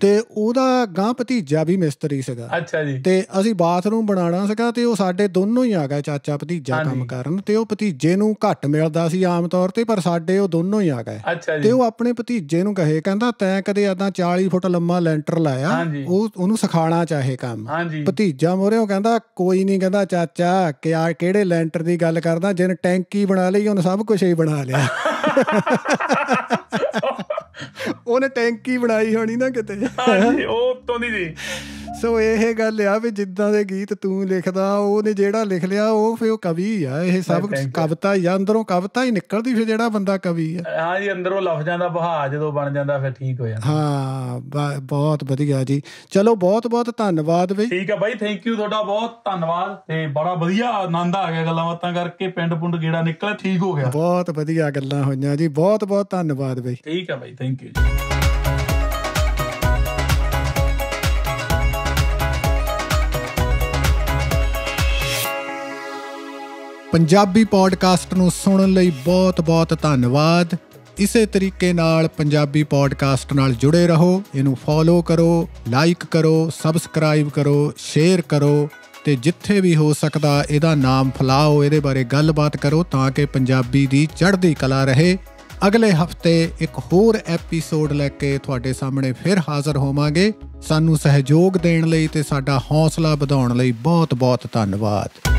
ਤੇ ਉਹਦਾ ਗਾਂ ਭਤੀਜਾ ਵੀ ਮਿਸਤਰੀ ਸੀਗਾ ਅੱਛਾ ਜੀ ਤੇ ਅਸੀਂ ਬਾਥਰੂਮ ਬਣਾਉਣਾ ਸੀਗਾ ਤੇ ਉਹ ਸਾਡੇ ਦੋਨੋਂ ਹੀ ਆ ਗਏ ਚਾਚਾ ਭਤੀਜਾ ਕੰਮ ਕਰਨ ਤੇ ਉਹ ਭਤੀਜੇ ਨੂੰ ਘੱਟ ਮਿਲਦਾ ਸੀ ਆਮ ਤੌਰ ਤੇ ਪਰ ਸਾਡੇ ਉਹ ਦੋਨੋਂ ਹੀ ਆ ਗਏ ਤੇ ਉਹ ਆਪਣੇ ਭਤੀਜੇ ਨੂੰ ਕਹੇ ਕਹਿੰਦਾ ਤੈਂ ਕਦੇ ਆਦਾਂ 40 ਫੁੱਟ ਲੰਮਾ ਲੈਂਟਰ ਲਾਇਆ ਉਹ ਉਹਨੂੰ ਸਿਖਾਣਾ ਚਾਹੇ ਕੰਮ ਭਤੀਜਾ ਮੋਰੇ ਉਹ ਕਹਿੰਦਾ ਕੋਈ ਨਹੀਂ ਕਹਿੰਦਾ ਚਾਚਾ ਕਿ ਆ ਕਿਹੜੇ ਲੈਂਟਰ ਦੀ ਗੱਲ ਕਰਦਾ ਜਿਨ ਟੈਂਕੀ ਬਣਾ ਲਈ ਉਹਨੇ ਸਭ ਕੁਝ ਹੀ ਬਣਾ ਲਿਆ ਉਹਨੇ ਟੈਂਕੀ ਬਣਾਈ ਹੋਣੀ ਨਾ ਕਿਤੇ ਹਾਂਜੀ ਉਹ ਉਤੋਂ ਦੀ ਜੀ ਸੋ ਇਹ ਗੱਲ ਆ ਵੀ ਜਿੱਦਾਂ ਦੇ ਗੀਤ ਤੂੰ ਲਿਖਦਾ ਉਹਨੇ ਜਿਹੜਾ ਲਿਖ ਲਿਆ ਉਹ ਫੇ ਉਹ ਕਵੀ ਆ ਇਹ ਸਭ ਕਵਿਤਾ ਹੀ ਆ ਅੰਦਰੋਂ ਕਵਿਤਾ ਹੀ ਨਿਕਲਦੀ ਫੇ ਜਿਹੜਾ ਬੰਦਾ ਕਵੀ ਆ ਹਾਂ ਜੀ ਅੰਦਰੋਂ ਲਫ਼ਜ਼ਾਂ ਦਾ ਬਹਾ ਜਦੋਂ ਬਣ ਜਾਂਦਾ ਫੇ ਠੀਕ ਹੋ ਜਾਂਦਾ ਹਾਂ ਬਹੁਤ ਵਧੀਆ ਜੀ ਚਲੋ ਬਹੁਤ ਬਹੁਤ ਧੰਨਵਾਦ ਬਈ ਠੀਕ ਆ ਬਾਈ ਥੈਂਕ ਯੂ ਤੁਹਾਡਾ ਬਹੁਤ ਧੰਨਵਾਦ ਤੇ ਬੜਾ ਵਧੀਆ ਆਨੰਦ ਆ ਗਿਆ ਗੱਲਾਂ ਬਾਤਾਂ ਕਰਕੇ ਪਿੰਡ ਪੁੰਡ ਗੇੜਾ ਨਿਕਲਿਆ ਠੀਕ ਹੋ ਗਿਆ ਬਹੁਤ ਵਧੀਆ ਗੱਲਾਂ ਹੋਈਆਂ ਜੀ ਬਹੁਤ ਬਹੁਤ ਧੰਨਵਾਦ ਬਈ ਠੀਕ ਆ ਬਾਈ ਥੈਂਕ ਪੰਜਾਬੀ ਪੋਡਕਾਸਟ ਨੂੰ ਸੁਣਨ ਲਈ ਬਹੁਤ-ਬਹੁਤ ਧੰਨਵਾਦ ਇਸੇ ਤਰੀਕੇ ਨਾਲ ਪੰਜਾਬੀ ਪੋਡਕਾਸਟ ਨਾਲ ਜੁੜੇ ਰਹੋ ਇਹਨੂੰ ਫੋਲੋ ਕਰੋ ਲਾਈਕ ਕਰੋ ਸਬਸਕ੍ਰਾਈਬ ਕਰੋ ਸ਼ੇਅਰ ਕਰੋ ਤੇ ਜਿੱਥੇ ਵੀ ਹੋ ਸਕਦਾ ਇਹਦਾ ਨਾਮ ਫਲਾਓ ਇਹਦੇ ਬਾਰੇ ਗੱਲਬਾਤ ਕਰੋ ਤਾਂ ਕਿ ਪੰਜਾਬੀ ਦੀ ਚੜ੍ਹਦੀ ਕਲਾ ਰਹੇ ਅਗਲੇ ਹਫਤੇ ਇੱਕ ਹੋਰ ਐਪੀਸੋਡ ਲੈ ਕੇ ਤੁਹਾਡੇ ਸਾਹਮਣੇ ਫਿਰ ਹਾਜ਼ਰ ਹੋਵਾਂਗੇ ਸਾਨੂੰ ਸਹਿਯੋਗ ਦੇਣ ਲਈ ਤੇ ਸਾਡਾ ਹੌਸਲਾ ਵਧਾਉਣ ਲਈ ਬਹੁਤ-ਬਹੁਤ ਧੰਨਵਾਦ